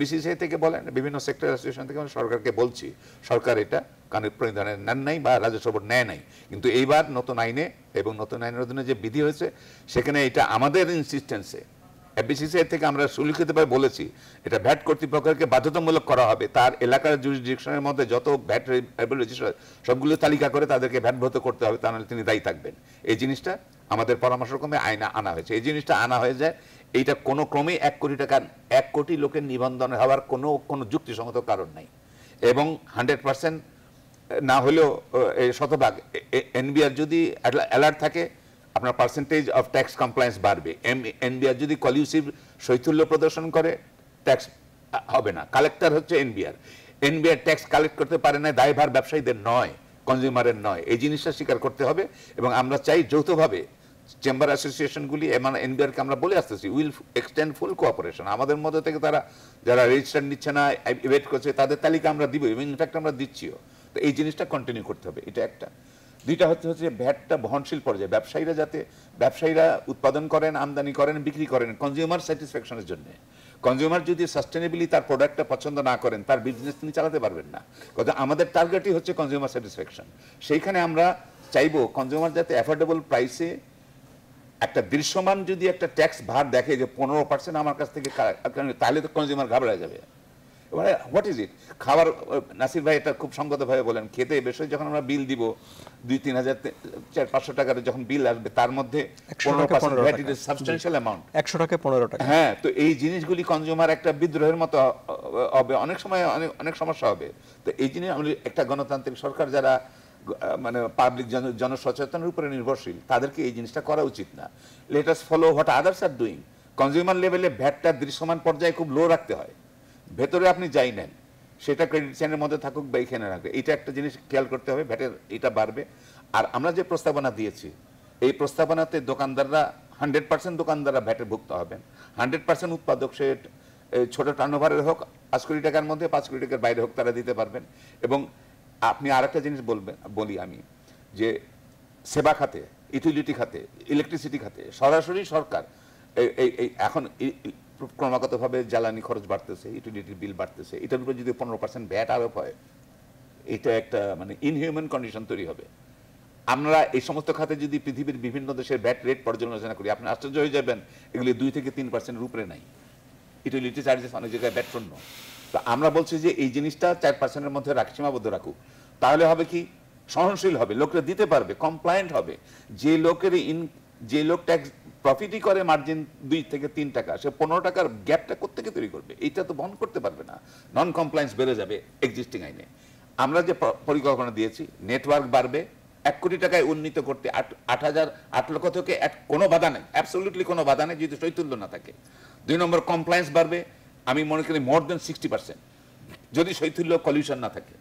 বিসিসিআই থেকে বলেন বিভিন্ন সেক্টর অ্যাসোসিয়েশন থেকে সরকারকে বলছি সরকার এটা কানের প্রণিধানে নেন নাই বা রাজস্ব বোর্ড নেয় নাই কিন্তু এইবার নতুন আইনে এবং নতুন আইনের অধীনে যে বিধি হয়েছে সেখানে এটা আমাদের ইনসিস্টেন্সে বিসিসিআই থেকে আমরা সুলিখিতভাবে বলেছি এটা ভ্যাট কর্তৃপক্ষকে বাধ্যতামূলক করা হবে তার এলাকার জুরিসডিকশনের মধ্যে যত ভ্যাট রেজিস্ট্রার সবগুলো তালিকা করে তাদেরকে ভ্যাটভত করতে হবে তা নাহলে তিনি দায়ী থাকবেন এই জিনিসটা আমাদের পরামর্শক্রমে আয়না আনা হয়েছে এই জিনিসটা আনা হয়ে যায় এইটা কোনো ক্রমে এক কোটি টাকার এক কোটি লোকের নিবন্ধন হওয়ার কোনো কোনো যুক্তিসঙ্গত কারণ নাই এবং হান্ড্রেড পার্সেন্ট না হলেও শতভাগ এনবিআর যদি অ্যালার্ট থাকে আপনার পার্সেন্টেজ অফ ট্যাক্স কমপ্লায়েন্স বাড়বে এম এনবিআর যদি কলিউসিভ শৈথুল্য প্রদর্শন করে ট্যাক্স হবে না কালেক্টর হচ্ছে এনবিআর এনবিআর ট্যাক্স কালেক্ট করতে পারে না দায়ভার ব্যবসায়ীদের নয় কনজিউমারের নয় এই জিনিসটা স্বীকার করতে হবে এবং আমরা চাই যৌথভাবে চেম্বার অ্যাসোসিয়েশনগুলি মানে এনবিআরকে আমরা বলে আসতেছি উইল এক্সটেন্ড ফুল কোঅপারেশন আমাদের মধ্যে থেকে তারা যারা রেজিস্টার নিচ্ছে না ইভেট করছে তাদের তালিকা আমরা দিব ইভেন ইনফ্যাক্ট আমরা দিচ্ছিও তো এই জিনিসটা কন্টিনিউ করতে হবে এটা একটা দুইটা হচ্ছে হচ্ছে ভ্যাটটা বহনশীল পর্যায়ে ব্যবসায়ীরা যাতে ব্যবসায়ীরা উৎপাদন করেন আমদানি করেন বিক্রি করেন কনজিউমার স্যাটিসফ্যাকশনের জন্য কনজিউমার যদি সাস্টেনেবলি তার প্রোডাক্টটা পছন্দ না করেন তার বিজনেস তিনি চালাতে পারবেন না কথা আমাদের টার্গেটই হচ্ছে কনজিউমার স্যাটিসফ্যাকশন সেইখানে আমরা চাইবো কনজিউমার যাতে অ্যাফোর্ডেবল প্রাইসে একটা দৃশ্যমান যদি একটা ট্যাক্স ভার দেখে যে পনেরো পার্সেন্ট আমার কাছ থেকে তাহলে তো কনজিউমার ঘাবড়ায় যাবে মানে হোয়াট ইজ ইট খাবার নাসির ভাই এটা খুব সংগতভাবে বলেন খেতে বেশ যখন আমরা বিল দিব দুই তিন হাজার চার পাঁচশো টাকার যখন বিল আসবে তার মধ্যে একশো টাকা পনেরো টাকা হ্যাঁ তো এই জিনিসগুলি কনজিউমার একটা বিদ্রোহের মতো হবে অনেক সময় অনেক অনেক সমস্যা হবে তো এই জিনিস আমি একটা গণতান্ত্রিক সরকার যারা মানে পাবলিক জনসচেতনের উপরে নির্ভরশীল তাদেরকে এই জিনিসটা করা উচিত না let us follow what others are doing consumer লেভেলে ভ্যাটটা দৃশ্যমান পর্যায়ে খুব লো রাখতে হয় ভেতরে আপনি যাই নেন সেটা ক্রেডিট চেনের মধ্যে থাকুক বা এইখানে রাখবে এটা একটা জিনিস খেয়াল করতে হবে ভ্যাটের এটা বাড়বে আর আমরা যে প্রস্তাবনা দিয়েছি এই প্রস্তাবনাতে দোকানদাররা হান্ড্রেড পার্সেন্ট দোকানদাররা ভ্যাটে ভুক্ত হবেন হান্ড্রেড পার্সেন্ট উৎপাদক সে ছোটো টার্নওভারের হোক পাঁচ কোটি টাকার মধ্যে পাঁচ কোটি টাকার বাইরে হোক তারা দিতে পারবেন এবং আপনি আর একটা জিনিস বলবেন বলি আমি যে সেবা খাতে ইউটিলিটি খাতে ইলেকট্রিসিটি খাতে সরাসরি সরকার এই এখন ক্রমাগতভাবে জ্বালানি খরচ বাড়তেছে ইউটিলিটির বিল বাড়তেছে এটার উপরে যদি পনেরো পার্সেন্ট ভ্যাট আরোপ হয় এটা একটা মানে ইনহিউম্যান কন্ডিশন তৈরি হবে আমরা এই সমস্ত খাতে যদি পৃথিবীর বিভিন্ন দেশের ব্যাট রেট পর্যালোচনা করি আপনি আশ্চর্য হয়ে যাবেন এগুলি দুই থেকে তিন পার্সেন্টের উপরে নাই ইউটিলিটি চার্জেস অনেক জায়গায় ব্যাট শূন্য তো আমরা বলছি যে এই জিনিসটা চার পার্সেন্টের মধ্যে রাখ সীমাবদ্ধ রাখুক তাহলে হবে কি সহনশীল হবে লোকরা দিতে পারবে কমপ্লায়েন্ট হবে যে লোকের ইন যে লোক ট্যাক্স প্রফিটই করে মার্জিন দুই থেকে তিন টাকা সে পনেরো টাকার গ্যাপটা কোথেকে তৈরি করবে এইটা তো বন্ধ করতে পারবে না নন কমপ্লায়েন্স বেড়ে যাবে এক্সিস্টিং আইনে আমরা যে পরিকল্পনা দিয়েছি নেটওয়ার্ক বাড়বে এক কোটি টাকায় উন্নীত করতে আট আট হাজার আট লক্ষ থেকে এক কোনো বাধা নেই অ্যাবসলিউটলি কোনো বাধা নেই যদি শৈতুল্য না থাকে দুই নম্বর কমপ্লায়েন্স বাড়বে আমি মনে করি মোর দেন সিক্সটি পার্সেন্ট যদি শৈথুল্য কলিউশন না থাকে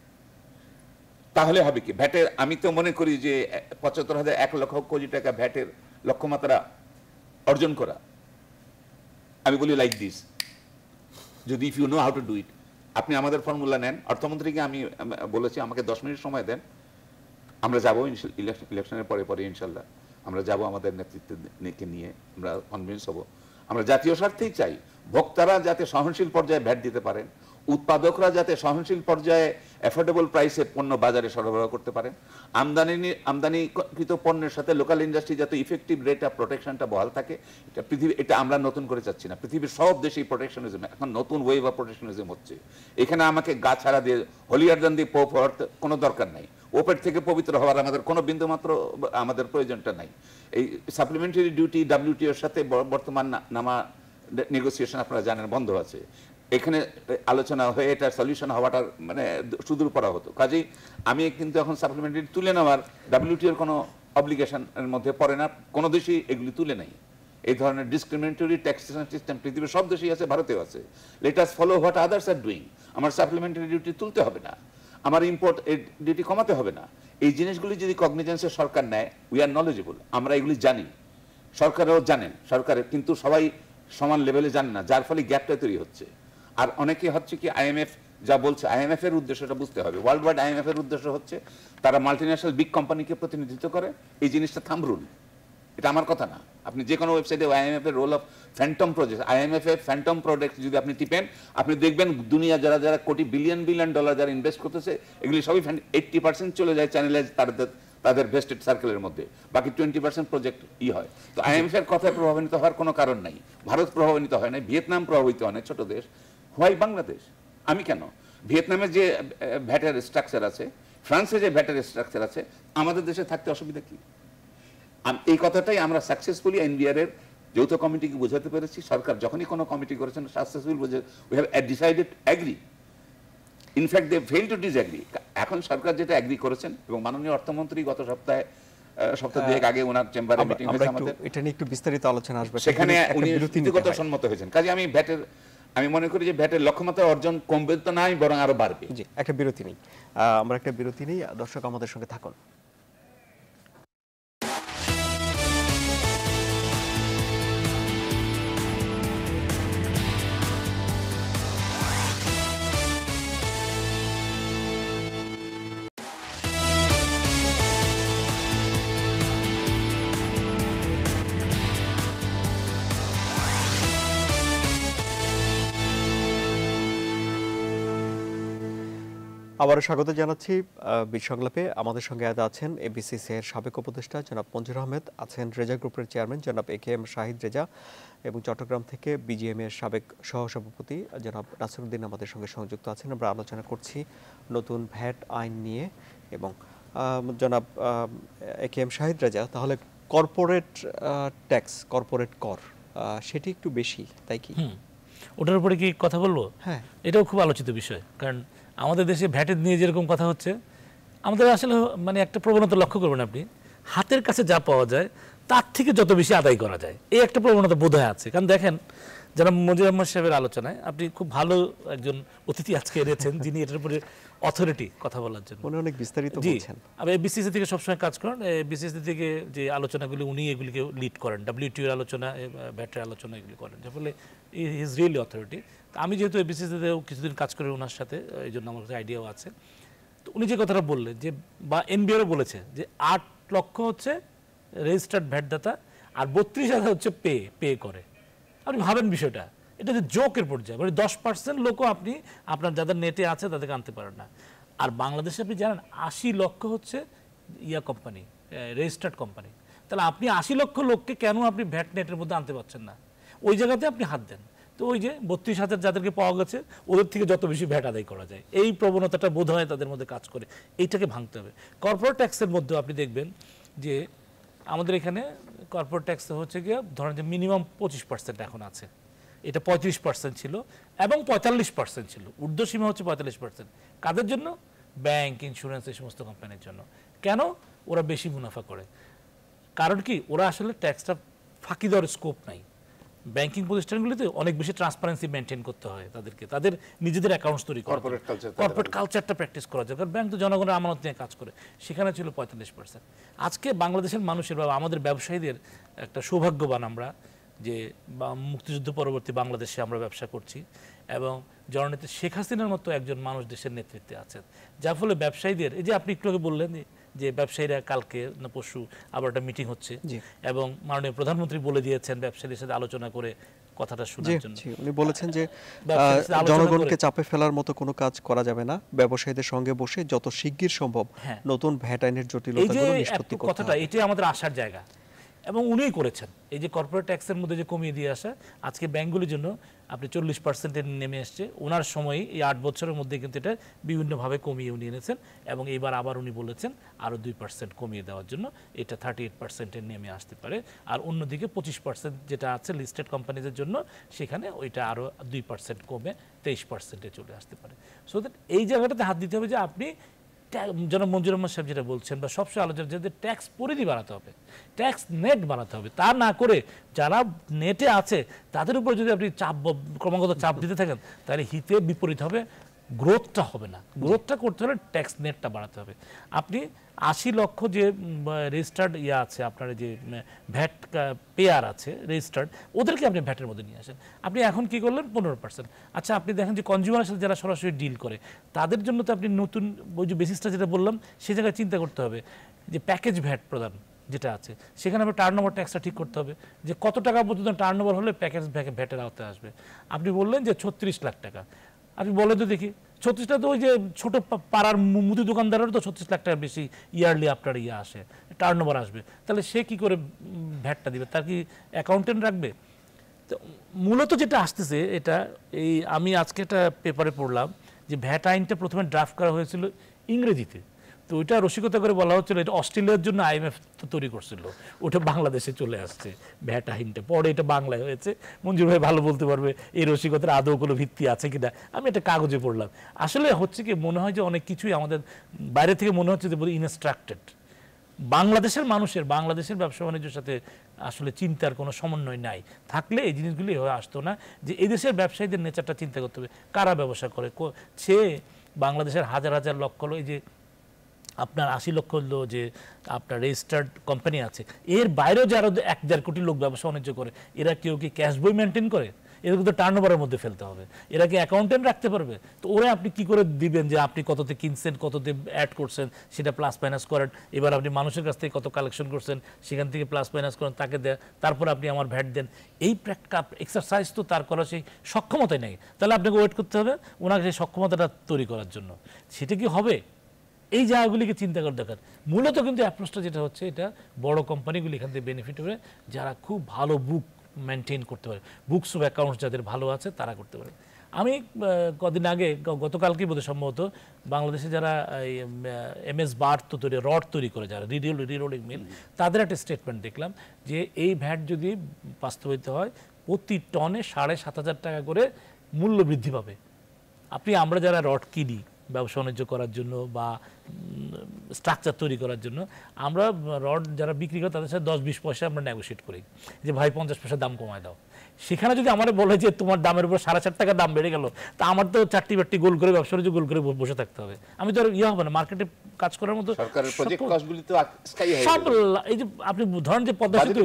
তাহলে হবে কি ভ্যাটের আমি তো মনে করি যে পঁচাত্তর হাজার এক লক্ষ কোটি টাকা ভ্যাটের লক্ষ্যমাত্রা অর্জন করা আমি বলি লাইক দিস যদি if you know how to do it আপনি আমাদের ফর্মুলা নেন অর্থমন্ত্রীকে আমি বলেছি আমাকে দশ মিনিট সময় দেন আমরা যাবো ইলেকশনের পরে পরে ইনশাল্লাহ আমরা যাব আমাদের নেতৃত্বকে নিয়ে আমরা কনভিন্স হব আমরা জাতীয় স্বার্থেই চাই ভোক্তারা যাতে সহনশীল পর্যায়ে ভ্যাট দিতে পারেন উৎপাদকরা যাতে সহনশীল পর্যায়ে অ্যাফোর্ডেবল প্রাইসে পণ্য বাজারে সরবরাহ করতে পারেন আমদানি আমদানিকৃত পণ্যের সাথে লোকাল ইন্ডাস্ট্রি যাতে ইফেক্টিভ রেট অফ প্রোটেকশনটা বহাল থাকে এটা পৃথিবী এটা আমরা নতুন করে চাচ্ছি না পৃথিবীর সব দেশেই প্রোটেকশনিজম এখন নতুন ওয়েভ অফ প্রোটেকশনিজম হচ্ছে এখানে আমাকে গা ছাড়া দিয়ে হলিয়ারদান দিয়ে পোপ হওয়ার কোনো দরকার নাই ওপেট থেকে পবিত্র হওয়ার আমাদের কোনো বিন্দুমাত্র আমাদের প্রয়োজনটা নাই এই সাপ্লিমেন্টারি ডিউটি ডাব্লিউটিওর সাথে বর্তমান নামা নেগোসিয়েশন আপনারা জানেন বন্ধ আছে এখানে আলোচনা হয়ে এটা সলিউশন হওয়াটা মানে সুদূর পড়া হতো কাজেই আমি কিন্তু এখন সাপ্লিমেন্টারি তুলে নেওয়ার ডাব্লিউটিওর কোনো অব্লিগেশনের মধ্যে পড়ে না কোনো দেশই এগুলি তুলে নেই এই ধরনের ডিসক্রিমিনেটরি ট্যাক্সেশন সিস্টেম পৃথিবীর সব দেশেই আছে ভারতেও আছে let us follow what others are doing আমার সাপ্লিমেন্টারি ডিউটি তুলতে হবে না আমার ইম্পোর্ট ডিউটি কমাতে হবে না এই জিনিসগুলি যদি কগনিজেন্সের সরকার নেয় উই আর নলেজেবল আমরা এগুলি জানি সরকারও জানেন সরকারের কিন্তু সবাই সমান লেভেলে জানে না যার ফলে গ্যাপটা তৈরি হচ্ছে আর অনেকে হচ্ছে কি আইএমএফ যা বলছে আইএমএফ এর উদ্দেশ্যটা বুঝতে হবে ওয়ার্ল্ড ওয়াইড আইএমএফ এর উদ্দেশ্য হচ্ছে তারা মাল্টিন্যাশনাল বিগ কোম্পানিকে প্রতিনিধিত্ব করে এই জিনিসটা থামরুল এটা আমার কথা না আপনি যে কোনো ওয়েবসাইটে আইএমএফ এর role of phantom project IMF এর ফ্যান্টম প্রজেক্ট যদি আপনি টিপেন আপনি দেখবেন দুনিয়া যারা যারা কোটি বিলিয়ন বিলিয়ন ডলার যারা ইনভেস্ট করতেছে এগুলি সবই এইট্টি পার্সেন্ট চলে যায় চ্যানেলাইজ তাদের তাদের ভেস্টেড সার্কেলের মধ্যে বাকি টোয়েন্টি পার্সেন্ট প্রজেক্ট ই হয় তো আইএমএফ এর কথায় প্রভাবিত হওয়ার কোনো কারণ নাই ভারত প্রভাবিত হয় না ভিয়েতনাম প্রভাবিত হয় না ছোট দেশ হোয়াই বাংলাদেশ আমি কেন ভিয়েতনামের যে ভ্যাটের স্ট্রাকচার আছে ফ্রান্সে যে ভ্যাটের স্ট্রাকচার আছে আমাদের দেশে থাকতে অসুবিধা কি এই কথাটাই আমরা সাকসেসফুলি এনবিআর এর যৌথ কমিটিকে বোঝাতে পেরেছি সরকার যখনই কোনো কমিটি করেছেন সাকসেসফুল বোঝে we have decided agree in fact they fail to disagree এখন সরকার যেটা অ্যাগ্রি করেছেন এবং মাননীয় অর্থমন্ত্রী গত সপ্তাহে সপ্তাহ দুয়েক হ্যাঁ, আগে ওনার চেম্বারে মিটিং হয়েছে আমাদের এটা নিয়ে একটু বিস্তারিত আলোচনা আসবে সেখানে উনি সম্মত হয়েছেন কাজে আমি ভ্যাটের আমি মনে করি যে ভ্যাটের লক্ষ্যমাত্রা অর্জন কমবে তো নাই বরং আরো বাড়বে জি একটা বিরতি নেই আমরা একটা বিরতি নেই দর্শক আমাদের সঙ্গে থাকুন আবারও স্বাগত জানাচ্ছি সংলাপে আমাদের সঙ্গে আজ আছেন এবিসিসি এর সাবেক উপদেষ্টা জনাব মঞ্জুর আহমেদ আছেন রেজা গ্রুপের চেয়ারম্যান জনাব A K M Shahid Reza এবং চট্টগ্রাম থেকে বিজিএম এর সাবেক সহসভাপতি জনাব নাসিরুদ্দিন আমাদের সঙ্গে সংযুক্ত আছেন আমরা আলোচনা করছি নতুন ভ্যাট আইন নিয়ে এবং জনাব A K M Shahid Reza তাহলে কর্পোরেট ট্যাক্স কর্পোরেট কর সেটি একটু বেশি তাই কি ওটার উপরে কি কথা বলবো হ্যাঁ এটাও খুব আলোচিত বিষয় কারণ আমাদের দেশে ভ্যাটের নিয়ে যেরকম কথা হচ্ছে আমাদের আসলে মানে একটা প্রবণতা লক্ষ্য করবেন আপনি হাতের কাছে যা পাওয়া যায় তার থেকে যত বেশি আদায় করা যায় এই একটা প্রবণতা বোধ আছে কারণ দেখেন যারা মজির আহমদ সাহেবের আলোচনায় আপনি খুব ভালো একজন অতিথি আজকে এনেছেন যিনি এটার উপরে অথরিটি কথা বলার জন্য উনি অনেক বিস্তারিত বলছেন আমি বিসিসি থেকে সবসময় কাজ করেন বিসিসি থেকে যে আলোচনাগুলি উনি এগুলিকে লিড করেন এর আলোচনা ব্যাটের আলোচনা এগুলি করেন যার ফলে ইজ রিয়েলি অথরিটি আমি যেহেতু বিসিসিতেও কিছুদিন কাজ করি ওনার সাথে এই জন্য আমার কাছে আইডিয়াও আছে তো উনি যে কথাটা বললেন যে বা এনবিআরও বলেছে যে আট লক্ষ হচ্ছে রেজিস্টার্ড ভ্যাটদাতা আর বত্রিশ হাজার হচ্ছে পে পে করে আপনি ভাবেন বিষয়টা এটা যে জোকের পর্যায়ে মানে দশ পার্সেন্ট লোকও আপনি আপনার যাদের নেটে আছে তাদেরকে আনতে পারেন না আর বাংলাদেশে আপনি জানেন আশি লক্ষ হচ্ছে ইয়া কোম্পানি রেজিস্টার্ড কোম্পানি তাহলে আপনি আশি লক্ষ লোককে কেন আপনি ভ্যাট নেটের মধ্যে আনতে পারছেন না ওই জায়গাতে আপনি হাত দেন তো ওই যে বত্রিশ হাজার যাদেরকে পাওয়া গেছে ওদের থেকে যত বেশি ভ্যাট আদায় করা যায় এই প্রবণতাটা বোধ হয় তাদের মধ্যে কাজ করে এইটাকে ভাঙতে হবে কর্পোরেট ট্যাক্সের মধ্যেও আপনি দেখবেন যে আমাদের এখানে কর্পোরেট ট্যাক্স হচ্ছে গিয়ে ধরেন যে মিনিমাম পঁচিশ পার্সেন্ট এখন আছে এটা পঁয়ত্রিশ পার্সেন্ট ছিল এবং পঁয়তাল্লিশ পার্সেন্ট ছিল সীমা হচ্ছে পঁয়তাল্লিশ পার্সেন্ট কাদের জন্য ব্যাংক ইন্স্যুরেন্স এই সমস্ত কোম্পানির জন্য কেন ওরা বেশি মুনাফা করে কারণ কি ওরা আসলে ট্যাক্সটা ফাঁকি দেওয়ার স্কোপ নাই ব্যাংকিং প্রতিষ্ঠানগুলিতে অনেক বেশি ট্রান্সপারেন্সি মেনটেন করতে হয় তাদেরকে তাদের নিজেদের অ্যাকাউন্টস তৈরি করে কর্পোরেট কালচারটা প্র্যাকটিস করা যায় কারণ ব্যাংক তো জনগণের আমানত নিয়ে কাজ করে সেখানে ছিল পঁয়তাল্লিশ পার্সেন্ট আজকে বাংলাদেশের মানুষের বা আমাদের ব্যবসায়ীদের একটা সৌভাগ্যবান আমরা যে মুক্তিযুদ্ধ পরবর্তী বাংলাদেশে আমরা ব্যবসা করছি এবং জননেত্রী শেখ হাসিনার মতো একজন মানুষ দেশের নেতৃত্বে আছেন যার ফলে ব্যবসায়ীদের এই যে আপনি একটু আগে বললেন যে ব্যবসায়ীরা কালকে না পরশু আবার একটা মিটিং হচ্ছে এবং মাননীয় প্রধানমন্ত্রী বলে দিয়েছেন ব্যবসায়ীদের সাথে আলোচনা করে কথাটা শোনার জন্য উনি বলেছেন যে জনগণকে চাপে ফেলার মতো কোনো কাজ করা যাবে না ব্যবসায়ীদের সঙ্গে বসে যত শিগগির সম্ভব হ্যাঁ। নতুন ভ্যাট আইনের জটিলতাগুলো নিষ্পত্তি করতে কথাটা এটাই আমাদের আশার জায়গা এবং উনিই করেছেন এই যে কর্পোরেট ট্যাক্সের মধ্যে যে কমিয়ে দিয়ে আসা আজকে ব্যাঙ্কগুলির জন্য আপনি চল্লিশ পার্সেন্টে নেমে এসছে ওনার সময়ই এই আট বছরের মধ্যে কিন্তু এটা বিভিন্নভাবে কমিয়ে উনি এনেছেন এবং এইবার আবার উনি বলেছেন আরও দুই পার্সেন্ট কমিয়ে দেওয়ার জন্য এটা থার্টি এইট পার্সেন্টে নেমে আসতে পারে আর অন্যদিকে পঁচিশ পার্সেন্ট যেটা আছে লিস্টেড কোম্পানিদের জন্য সেখানে ওইটা আরও দুই পার্সেন্ট কমে তেইশ পার্সেন্টে চলে আসতে পারে সো দ্যাট এই জায়গাটাতে হাত দিতে হবে যে আপনি যেন মঞ্জুর আহমদ সাহেব যেটা বলছেন বা সবসময় আলোচনা যাদের ট্যাক্স পরিধি বাড়াতে হবে ট্যাক্স নেট বাড়াতে হবে তা না করে যারা নেটে আছে তাদের উপর যদি আপনি চাপ ক্রমাগত চাপ দিতে থাকেন তাহলে হিতে বিপরীত হবে গ্রোথটা হবে না গ্রোথটা করতে হলে ট্যাক্স নেটটা বাড়াতে হবে আপনি আশি লক্ষ যে রেজিস্টার্ড ইয়ে আছে আপনার যে ভ্যাট পেয়ার আছে রেজিস্টার্ড ওদেরকে আপনি ভ্যাটের মধ্যে নিয়ে আসেন আপনি এখন কি করলেন পনেরো পার্সেন্ট আচ্ছা আপনি দেখেন যে কনজিউমারের সাথে যারা সরাসরি ডিল করে তাদের জন্য তো আপনি নতুন ওই যে বেসিসটা যেটা বললাম সে জায়গায় চিন্তা করতে হবে যে প্যাকেজ ভ্যাট প্রদান যেটা আছে সেখানে আপনি টার্ন ওভার ট্যাক্সটা ঠিক করতে হবে যে কত টাকা পর্যন্ত টার্ন ওভার হলে প্যাকেজ ভ্যাটের আওতায় আসবে আপনি বললেন যে ছত্রিশ লাখ টাকা আপনি বলে তো দেখি ছত্রিশটা তো ওই যে ছোট পাড়ার মুদি দোকানদারের তো ছত্রিশ লাখ টাকা বেশি ইয়ারলি আপনার ইয়ে আসে টার্ন ওভার আসবে তাহলে সে কি করে ভ্যাটটা দিবে তার কি অ্যাকাউন্টেন্ট রাখবে তো মূলত যেটা আসতেছে এটা এই আমি আজকে একটা পেপারে পড়লাম যে ভ্যাট আইনটা প্রথমে ড্রাফট করা হয়েছিল ইংরেজিতে তো ওইটা রসিকতা করে বলা হচ্ছিল এটা অস্ট্রেলিয়ার জন্য আইএমএফ তৈরি করছিল ওটা বাংলাদেশে চলে আসছে ভ্যাট পরে এটা বাংলায় হয়েছে মঞ্জুর ভাই ভালো বলতে পারবে এই রসিকতার আদৌ কোনো ভিত্তি আছে কিনা আমি এটা কাগজে পড়লাম আসলে হচ্ছে কি মনে হয় যে অনেক কিছুই আমাদের বাইরে থেকে মনে হচ্ছে যে ইনস্ট্রাক্টেড বাংলাদেশের মানুষের বাংলাদেশের ব্যবসা বাণিজ্যের সাথে আসলে চিন্তার কোনো সমন্বয় নাই থাকলে এই জিনিসগুলি হয়ে আসতো না যে এদেশের ব্যবসায়ীদের নেচারটা চিন্তা করতে হবে কারা ব্যবসা করে সে বাংলাদেশের হাজার হাজার লক্ষ এই যে আপনার আশি লক্ষ হলো যে আপনার রেজিস্টার্ড কোম্পানি আছে এর বাইরেও যারা এক দেড় কোটি লোক ব্যবসা বাণিজ্য করে এরা কেউ কি ক্যাশ বই মেনটেন করে এদেরকে তো টার্ন ওভারের মধ্যে ফেলতে হবে এরা কি অ্যাকাউন্টেন্ট রাখতে পারবে তো ওরা আপনি কি করে দিবেন যে আপনি কততে কিনছেন কততে অ্যাড করছেন সেটা প্লাস মাইনাস করেন এবার আপনি মানুষের কাছ থেকে কত কালেকশন করছেন সেখান থেকে প্লাস মাইনাস করেন তাকে দেয় তারপর আপনি আমার ভ্যাট দেন এই এক্সারসাইজ তো তার করা সেই সক্ষমতাই নেই তাহলে আপনাকে ওয়েট করতে হবে ওনাকে সেই সক্ষমতাটা তৈরি করার জন্য সেটা কি হবে এই জায়গাগুলিকে চিন্তা করা দরকার মূলত কিন্তু অ্যাপ্রোচটা যেটা হচ্ছে এটা বড় কোম্পানিগুলি এখান থেকে বেনিফিট হবে যারা খুব ভালো বুক মেনটেন করতে পারে বুকস অফ অ্যাকাউন্টস যাদের ভালো আছে তারা করতে পারে আমি কদিন আগে গতকালকেই বোধহয় সম্ভবত বাংলাদেশে যারা এম এস বার তো তৈরি রড তৈরি করে যারা রিডিউল রিরোলিং মিল তাদের একটা স্টেটমেন্ট দেখলাম যে এই ভ্যাট যদি বাস্তবায়িত হয় প্রতি টনে সাড়ে সাত হাজার টাকা করে মূল্য বৃদ্ধি পাবে আপনি আমরা যারা রড কিনি ব্যবসা বাণিজ্য করার জন্য বা স্ট্রাকচার তৈরি করার জন্য আমরা রড যারা বিক্রি করে তাদের সাথে দশ বিশ পয়সা আমরা নেগোসিয়েট করি যে ভাই পঞ্চাশ পয়সা দাম কমায় দাও সেখানে যদি আমার বলে যে তোমার দামের উপর সাড়ে চার টাকা দাম বেড়ে গেল তা আমার তো চারটি বারটি গোল করে ব্যবসা বাণিজ্য গোল করে বসে থাকতে হবে আমি তো আর ইয়ে হবে না মার্কেটে কাজ করার মতো সব এই যে আপনি ধরেন যে পদ্মা সেতু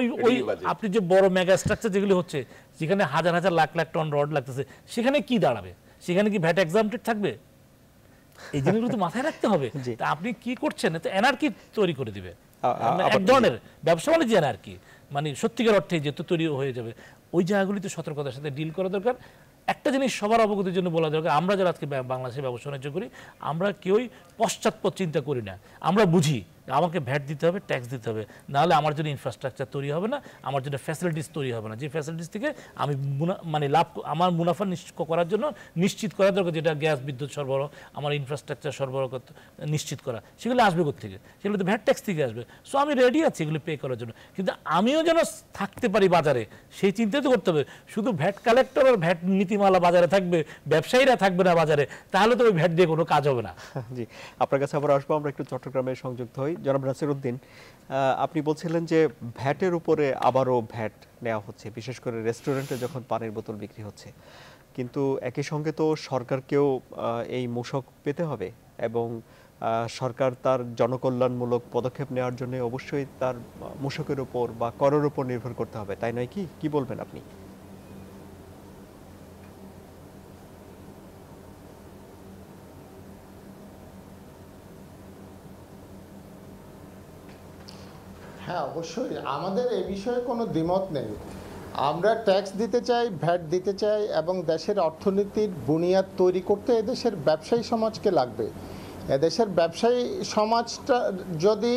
ওই ওই আপনি যে বড় মেগা স্ট্রাকচার যেগুলি হচ্ছে যেখানে হাজার হাজার লাখ লাখ টন রড লাগতেছে সেখানে কি দাঁড়াবে সেখানে কি ভ্যাট এক্সামটেড থাকবে এই জিনিসগুলো তো মাথায় রাখতে হবে আপনি কি করছেন তো কি তৈরি করে দিবে মানে এক ধরনের ব্যবসা বাণিজ্য কি মানে সত্যিকার অর্থে যেহেতু তৈরি হয়ে যাবে ওই জায়গাগুলিতে সতর্কতার সাথে ডিল করা দরকার একটা জিনিস সবার অবগতির জন্য বলা দরকার আমরা যারা আজকে বাংলাদেশে ব্যবসা বাণিজ্য করি আমরা কেউই পশ্চাৎপদ চিন্তা করি না আমরা বুঝি আমাকে ভ্যাট দিতে হবে ট্যাক্স দিতে হবে নাহলে আমার জন্য ইনফ্রাস্ট্রাকচার তৈরি হবে না আমার জন্য ফ্যাসিলিটিস তৈরি হবে না যে ফ্যাসিলিটিস থেকে আমি মানে লাভ আমার মুনাফা নিশ্চিত করার জন্য নিশ্চিত করা দরকার যেটা গ্যাস বিদ্যুৎ সরবরাহ আমার ইনফ্রাস্ট্রাকচার সরবরাহ করতে নিশ্চিত করা সেগুলো আসবে থেকে সেগুলো তো ভ্যাট ট্যাক্স থেকে আসবে সো আমি রেডি আছি এগুলো পে করার জন্য কিন্তু আমিও যেন থাকতে পারি বাজারে সেই চিন্তাই তো করতে হবে শুধু ভ্যাট কালেক্টর আর ভ্যাট নীতিমালা বাজারে থাকবে ব্যবসায়ীরা থাকবে না বাজারে তাহলে তো ওই ভ্যাট দিয়ে কোনো কাজ হবে না <laughs> জি আপনার কাছে আবার আসবো আমরা একটু চট্টগ্রামে সংযুক্ত হই জনাব নাসিরুদ্দিন আপনি বলছিলেন যে ভ্যাটের উপরে আবারও ভ্যাট নেওয়া হচ্ছে বিশেষ করে রেস্টুরেন্টে যখন পানির বোতল বিক্রি হচ্ছে কিন্তু একই সঙ্গে তো সরকারকেও এই মূষক পেতে হবে এবং সরকার তার জনকল্যাণমূলক পদক্ষেপ নেওয়ার জন্য অবশ্যই তার মূষকের উপর বা করের উপর নির্ভর করতে হবে তাই নয় কি কি বলবেন আপনি অবশ্যই আমাদের এ বিষয়ে কোনো দ্বিমত নেই আমরা ট্যাক্স দিতে চাই ভ্যাট দিতে চাই এবং দেশের অর্থনীতির বুনিয়াদ তৈরি করতে এদেশের ব্যবসায়ী সমাজকে লাগবে এদেশের ব্যবসায়ী সমাজটা যদি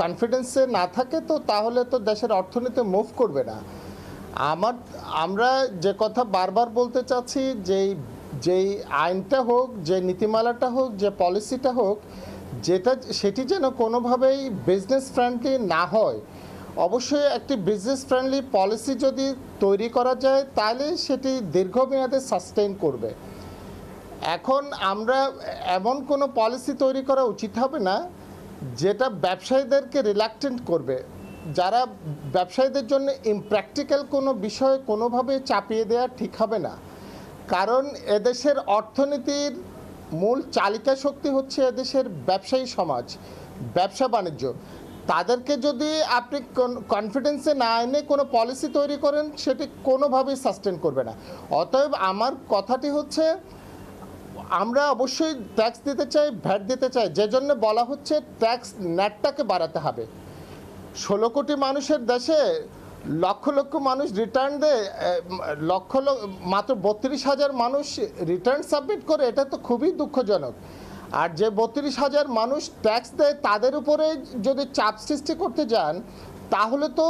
কনফিডেন্সে না থাকে তো তাহলে তো দেশের অর্থনীতি মুভ করবে না আমার আমরা যে কথা বারবার বলতে চাচ্ছি যেই যেই আইনটা হোক যে নীতিমালাটা হোক যে পলিসিটা হোক যেটা সেটি যেন কোনোভাবেই বিজনেস ফ্রেন্ডলি না হয় অবশ্যই একটি বিজনেস ফ্রেন্ডলি পলিসি যদি তৈরি করা যায় তাহলে সেটি দীর্ঘমেয়াদে সাস্টেইন করবে এখন আমরা এমন কোনো পলিসি তৈরি করা উচিত হবে না যেটা ব্যবসায়ীদেরকে রিল্যাক্টেন্ট করবে যারা ব্যবসায়ীদের জন্য ইম্প্র্যাকটিক্যাল কোনো বিষয় কোনোভাবে চাপিয়ে দেওয়া ঠিক হবে না কারণ এদেশের অর্থনীতির মূল চালিকা শক্তি হচ্ছে এদেশের ব্যবসায়ী সমাজ ব্যবসা বাণিজ্য তাদেরকে যদি আপনি কনফিডেন্সে না এনে কোনো পলিসি তৈরি করেন সেটি কোনোভাবেই সাস্টেন করবে না অতএব আমার কথাটি হচ্ছে আমরা অবশ্যই ট্যাক্স দিতে চাই ভ্যাট দিতে চাই যে জন্য বলা হচ্ছে ট্যাক্স ন্যাটটাকে বাড়াতে হবে ষোলো কোটি মানুষের দেশে লক্ষ লক্ষ মানুষ রিটার্ন দেয় লক্ষ মাত্র বত্রিশ হাজার মানুষ রিটার্ন সাবমিট করে এটা তো খুবই দুঃখজনক আর যে বত্রিশ হাজার মানুষ ট্যাক্স দেয় তাদের উপরে যদি চাপ সৃষ্টি করতে যান তাহলে তো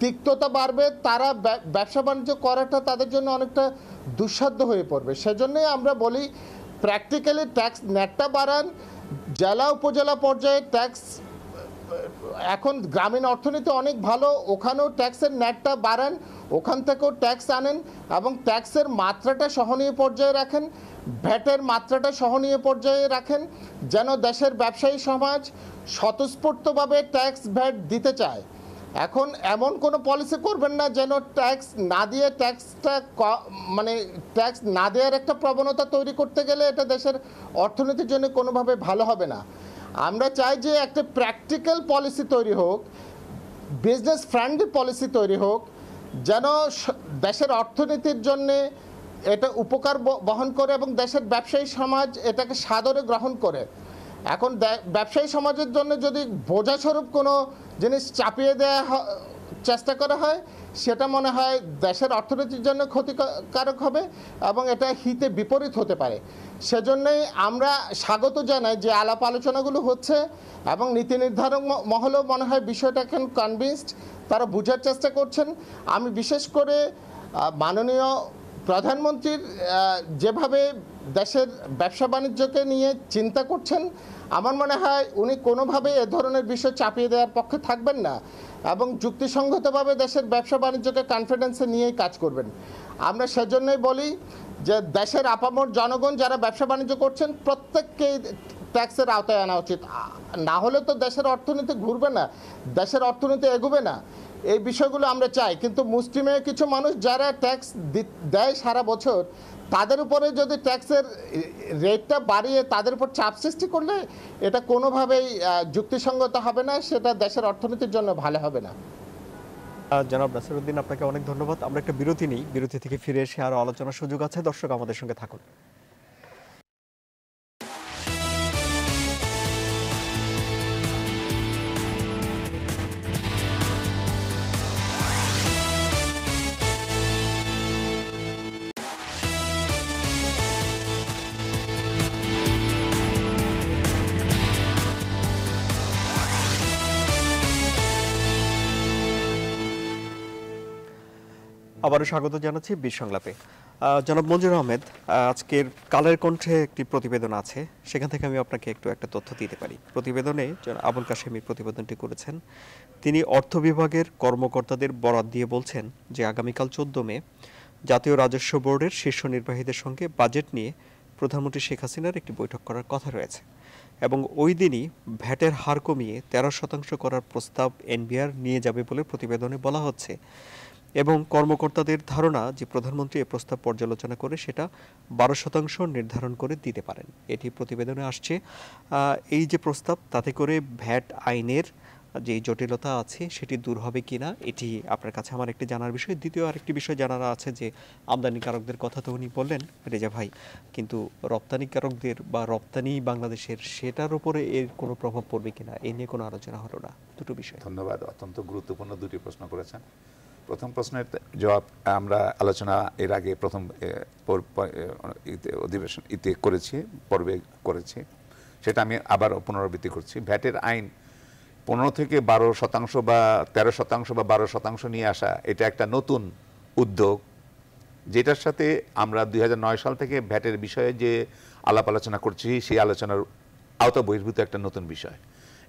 তিক্ততা বাড়বে তারা ব্যবসা বাণিজ্য করাটা তাদের জন্য অনেকটা দুঃসাধ্য হয়ে পড়বে সেজন্যই আমরা বলি প্র্যাকটিক্যালি ট্যাক্স নেটটা বাড়ান জেলা উপজেলা পর্যায়ে ট্যাক্স এখন গ্রামীণ অর্থনীতি অনেক ভালো ওখানেও ট্যাক্সের ন্যাটটা বাড়ান ওখান থেকেও ট্যাক্স আনেন এবং ট্যাক্সের মাত্রাটা সহনীয় পর্যায়ে রাখেন ভ্যাটের মাত্রাটা সহনীয় পর্যায়ে রাখেন যেন দেশের ব্যবসায়ী সমাজ স্বতঃস্ফূর্তভাবে ট্যাক্স ভ্যাট দিতে চায় এখন এমন কোনো পলিসি করবেন না যেন ট্যাক্স না দিয়ে ট্যাক্সটা মানে ট্যাক্স না দেওয়ার একটা প্রবণতা তৈরি করতে গেলে এটা দেশের অর্থনীতির জন্য কোনোভাবে ভালো হবে না আমরা চাই যে একটা প্র্যাকটিক্যাল পলিসি তৈরি হোক বিজনেস ফ্রেন্ডলি পলিসি তৈরি হোক যেন দেশের অর্থনীতির জন্যে এটা উপকার বহন করে এবং দেশের ব্যবসায়ী সমাজ এটাকে সাদরে গ্রহণ করে এখন ব্যবসায়ী সমাজের জন্য যদি বোঝাস্বরূপ কোনো জিনিস চাপিয়ে দেওয়া চেষ্টা করা হয় সেটা মনে হয় দেশের অর্থনীতির জন্য ক্ষতিকারক হবে এবং এটা হিতে বিপরীত হতে পারে সেজন্যই আমরা স্বাগত জানাই যে আলাপ আলোচনাগুলো হচ্ছে এবং নীতি নির্ধারক মহলও মনে হয় বিষয়টাকে কনভিন্সড তারা বোঝার চেষ্টা করছেন আমি বিশেষ করে মাননীয় প্রধানমন্ত্রীর যেভাবে দেশের ব্যবসা বাণিজ্যকে নিয়ে চিন্তা করছেন আমার মনে হয় উনি কোনোভাবে এ ধরনের বিষয় চাপিয়ে দেওয়ার পক্ষে থাকবেন না এবং যুক্তিসঙ্গতভাবে দেশের ব্যবসা বাণিজ্যকে কনফিডেন্সে নিয়েই কাজ করবেন আমরা সেজন্যই বলি যে দেশের আপামর জনগণ যারা ব্যবসা বাণিজ্য করছেন প্রত্যেককেই ট্যাক্সের আওতায় আনা উচিত না হলে তো দেশের অর্থনীতি ঘুরবে না দেশের অর্থনীতি এগুবে না এই বিষয়গুলো আমরা চাই কিন্তু মুসলিমের কিছু মানুষ যারা ট্যাক্স দেয় সারা বছর তাদের উপরে যদি ট্যাক্সের রেটটা বাড়িয়ে তাদের উপর চাপ সৃষ্টি করলে এটা কোনোভাবেই যুক্তিসঙ্গত হবে না সেটা দেশের অর্থনীতির জন্য ভালো হবে না জনাব নাসিরুদ্দিন আপনাকে অনেক ধন্যবাদ আমরা একটা বিরতি নিই বিরতি থেকে ফিরে এসে আরও আলোচনার সুযোগ আছে দর্শক আমাদের সঙ্গে থাকুন আবারও স্বাগত জানাচ্ছি বিশ্বংলাপে সংলাপে জনাব মঞ্জুর আহমেদ আজকের কালের কণ্ঠে একটি প্রতিবেদন আছে সেখান থেকে আমি আপনাকে একটু একটা তথ্য দিতে পারি প্রতিবেদনে আবুল কাশেমির প্রতিবেদনটি করেছেন তিনি অর্থ বিভাগের কর্মকর্তাদের বরাত দিয়ে বলছেন যে আগামীকাল চোদ্দ মে জাতীয় রাজস্ব বোর্ডের শীর্ষ নির্বাহীদের সঙ্গে বাজেট নিয়ে প্রধানমন্ত্রী শেখ হাসিনার একটি বৈঠক করার কথা রয়েছে এবং ওই দিনই ভ্যাটের হার কমিয়ে তেরো শতাংশ করার প্রস্তাব এনবিআর নিয়ে যাবে বলে প্রতিবেদনে বলা হচ্ছে এবং কর্মকর্তাদের ধারণা যে প্রধানমন্ত্রী এ প্রস্তাব পর্যালোচনা করে সেটা বারো শতাংশ নির্ধারণ করে দিতে পারেন এটি প্রতিবেদনে আসছে এই যে প্রস্তাব তাতে করে ভ্যাট আইনের যে জটিলতা আছে সেটি দূর হবে কি না এটি আপনার কাছে আমার একটি জানার বিষয় দ্বিতীয় আরেকটি বিষয় জানার আছে যে আমদানিকারকদের কথা তো উনি বললেন রেজা ভাই কিন্তু রপ্তানিকারকদের বা রপ্তানি বাংলাদেশের সেটার উপরে এর কোনো প্রভাব পড়বে কিনা এ নিয়ে কোনো আলোচনা হলো না দুটো বিষয় ধন্যবাদ অত্যন্ত গুরুত্বপূর্ণ দুটি প্রশ্ন করেছেন প্রথম প্রশ্নের জবাব আমরা আলোচনা এর আগে প্রথম অধিবেশন ইতে করেছি পর্বে করেছি সেটা আমি আবার পুনরাবৃত্তি করছি ভ্যাটের আইন পনেরো থেকে বারো শতাংশ বা ১৩ শতাংশ বা বারো শতাংশ নিয়ে আসা এটা একটা নতুন উদ্যোগ যেটার সাথে আমরা দুই সাল থেকে ভ্যাটের বিষয়ে যে আলাপ আলোচনা করছি সেই আলোচনার আওতা বহির্ভূত একটা নতুন বিষয়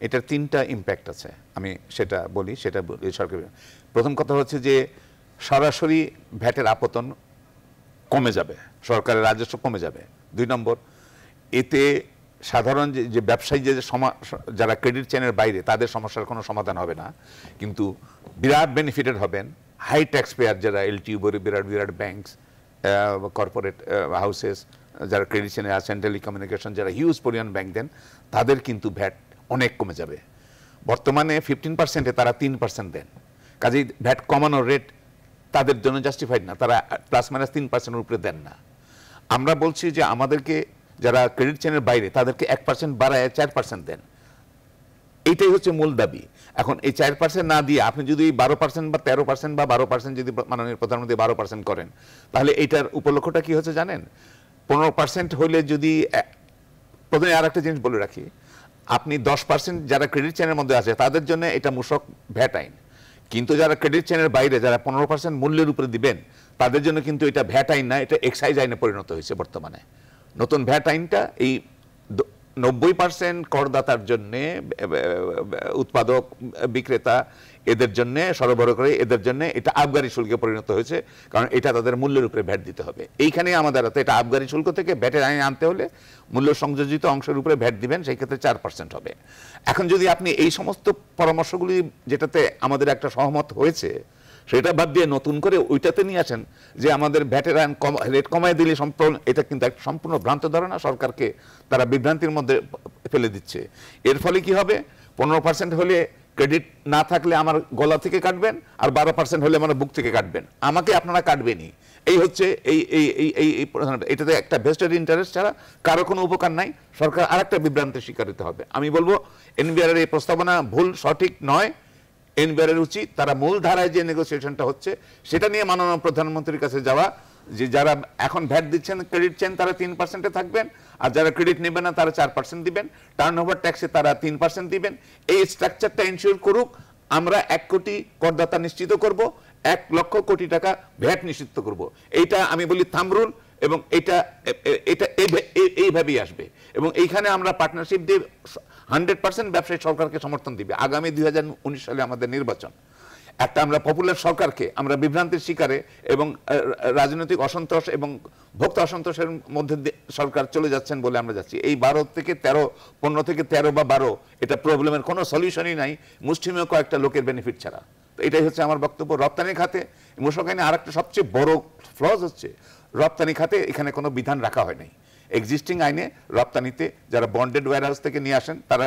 এটার তিনটা ইম্প্যাক্ট আছে আমি সেটা বলি সেটা সরকারি প্রথম কথা হচ্ছে যে সরাসরি ভ্যাটের আপতন কমে যাবে সরকারের রাজস্ব কমে যাবে দুই নম্বর এতে সাধারণ যে ব্যবসায়ী যে যারা ক্রেডিট চেনের বাইরে তাদের সমস্যার কোনো সমাধান হবে না কিন্তু বিরাট বেনিফিটেড হবেন হাই ট্যাক্স পেয়ার যারা এলটিউ বিরাট বিরাট ব্যাঙ্কস কর্পোরেট হাউসেস যারা ক্রেডিট চেনে আছেন টেলিকমিউনিকেশন যারা হিউজ পরিমাণ ব্যাংক দেন তাদের কিন্তু ভ্যাট অনেক কমে যাবে বর্তমানে ফিফটিন পার্সেন্টে তারা তিন পার্সেন্ট দেন কাজেই ভ্যাট কমানোর রেট তাদের জন্য জাস্টিফাইড না তারা প্লাস মাইনাস তিন পার্সেন্টের উপরে দেন না আমরা বলছি যে আমাদেরকে যারা ক্রেডিট চেনের বাইরে তাদেরকে এক পার্সেন্ট বাড়ায় চার পার্সেন্ট দেন এইটাই হচ্ছে মূল দাবি এখন এই চার পার্সেন্ট না দিয়ে আপনি যদি বারো পার্সেন্ট বা তেরো পার্সেন্ট বা বারো পার্সেন্ট যদি মাননীয় প্রধানমন্ত্রী বারো পার্সেন্ট করেন তাহলে এইটার উপলক্ষটা কি হচ্ছে জানেন পনেরো পার্সেন্ট হইলে যদি প্রথমে আর একটা জিনিস বলে রাখি আপনি দশ পার্সেন্ট যারা ক্রেডিট চেনের মধ্যে আছে তাদের জন্য এটা মূষক ভ্যাট আইন কিন্তু যারা ক্রেডিট চেনের বাইরে যারা পনেরো পার্সেন্ট মূল্যের উপরে দিবেন তাদের জন্য কিন্তু এটা ভ্যাট আইন না এটা এক্সাইজ আইনে পরিণত হয়েছে বর্তমানে নতুন ভ্যাট আইনটা এই নব্বই পার্সেন্ট করদাতার জন্যে উৎপাদক বিক্রেতা এদের জন্য সরবরাহ করে এদের জন্য এটা আবগারি শুল্কে পরিণত হয়েছে কারণ এটা তাদের মূল্যের উপরে ভ্যাট দিতে হবে এইখানে আমাদের হাতে এটা আবগারি শুল্ক থেকে ভ্যাটের আইন আনতে হলে মূল্য সংযোজিত অংশের উপরে ভ্যাট দিবেন সেই ক্ষেত্রে চার পার্সেন্ট হবে এখন যদি আপনি এই সমস্ত পরামর্শগুলি যেটাতে আমাদের একটা সহমত হয়েছে সেটা বাদ দিয়ে নতুন করে ওইটাতে নিয়ে আসেন যে আমাদের ভ্যাটের আইন কম রেট কমায় দিলে সম্পূর্ণ এটা কিন্তু একটা সম্পূর্ণ ভ্রান্ত ধারণা সরকারকে তারা বিভ্রান্তির মধ্যে ফেলে দিচ্ছে এর ফলে কি হবে পনেরো পার্সেন্ট হলে ক্রেডিট না থাকলে আমার গলা থেকে কাটবেন আর বারো পার্সেন্ট হলে আমার বুক থেকে কাটবেন আমাকে আপনারা কাটবেনই এই হচ্ছে এই এই এই এই এটাতে একটা ভেস্টেড ইন্টারেস্ট ছাড়া কারো কোনো উপকার নাই সরকার আর একটা বিভ্রান্তের শিকার হতে হবে আমি বলবো এনবিআরের এই প্রস্তাবনা ভুল সঠিক নয় এনবিআরের উচিত তারা মূল ধারায় যে নেগোসিয়েশনটা হচ্ছে সেটা নিয়ে মাননীয় প্রধানমন্ত্রীর কাছে যাওয়া যে যারা এখন ভ্যাট দিচ্ছেন ক্রেডিট চেন তারা তিন পার্সেন্টে থাকবেন আর যারা ক্রেডিট নেবে না তারা চার পার্সেন্ট দিবেন টার্ন ওভার ট্যাক্সে তারা তিন পার্সেন্ট দিবেন এই স্ট্রাকচারটা ইনশিওর করুক আমরা এক কোটি করদাতা নিশ্চিত করব এক লক্ষ কোটি টাকা ভ্যাট নিশ্চিত করব এইটা আমি বলি থামরুল এবং এটা এটা এইভাবেই আসবে এবং এইখানে আমরা পার্টনারশিপ দিয়ে হান্ড্রেড পার্সেন্ট ব্যবসায়ী সরকারকে সমর্থন দিবে আগামী দুই সালে আমাদের নির্বাচন একটা আমরা পপুলার সরকারকে আমরা বিভ্রান্তির শিকারে এবং রাজনৈতিক অসন্তোষ এবং ভোক্তা অসন্তোষের মধ্যে সরকার চলে যাচ্ছেন বলে আমরা যাচ্ছি এই বারো থেকে তেরো পনেরো থেকে তেরো বা বারো এটা প্রবলেমের কোনো সলিউশনই নাই মুষ্টিমেয় কয়েকটা লোকের বেনিফিট ছাড়া তো এটাই হচ্ছে আমার বক্তব্য রপ্তানি খাতে মুসলকাইনে আর একটা সবচেয়ে বড় ফ্লজ হচ্ছে রপ্তানি খাতে এখানে কোনো বিধান রাখা হয় নাই এক্সিস্টিং আইনে রপ্তানিতে যারা বন্ডেড ওয়ারহাউস থেকে নিয়ে আসেন তারা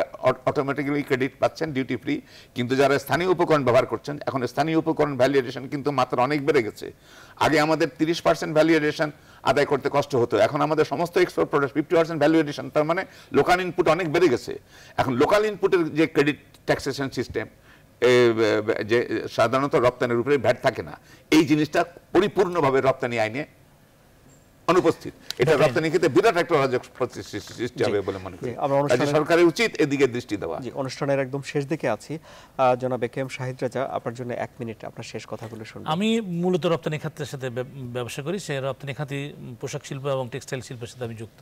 অটোমেটিক্যালি ক্রেডিট পাচ্ছেন ডিউটি ফ্রি কিন্তু যারা স্থানীয় উপকরণ ব্যবহার করছেন এখন স্থানীয় উপকরণ ভ্যালুয়েশন কিন্তু মাত্রা অনেক বেড়ে গেছে আগে আমাদের তিরিশ পার্সেন্ট ভ্যালুয়েশন আদায় করতে কষ্ট হতো এখন আমাদের সমস্ত export product fifty percent valuation তার মানে লোকাল ইনপুট অনেক বেড়ে গেছে এখন লোকাল ইনপুটের যে ক্রেডিট ট্যাক্সেশন সিস্টেম যে সাধারণত রপ্তানির উপরে ভ্যাট থাকে না এই জিনিসটা পরিপূর্ণভাবে রপ্তানি আইনে অনুপস্থিত এটা রপ্তানি ক্ষেত্রে বিরাট একটা অরাজক সৃষ্টি হবে বলে মনে করি সরকারের উচিত এদিকে দৃষ্টি দেওয়া অনুষ্ঠানের একদম শেষ দিকে আছি জনাব একেএম শাহিদ রাজা আপনার জন্য এক মিনিট আপনার শেষ কথাগুলো শুনুন আমি মূলত রপ্তানি খাতের সাথে ব্যবসা করি সেই রপ্তানি খাতে পোশাক শিল্প এবং টেক্সটাইল শিল্পের সাথে আমি যুক্ত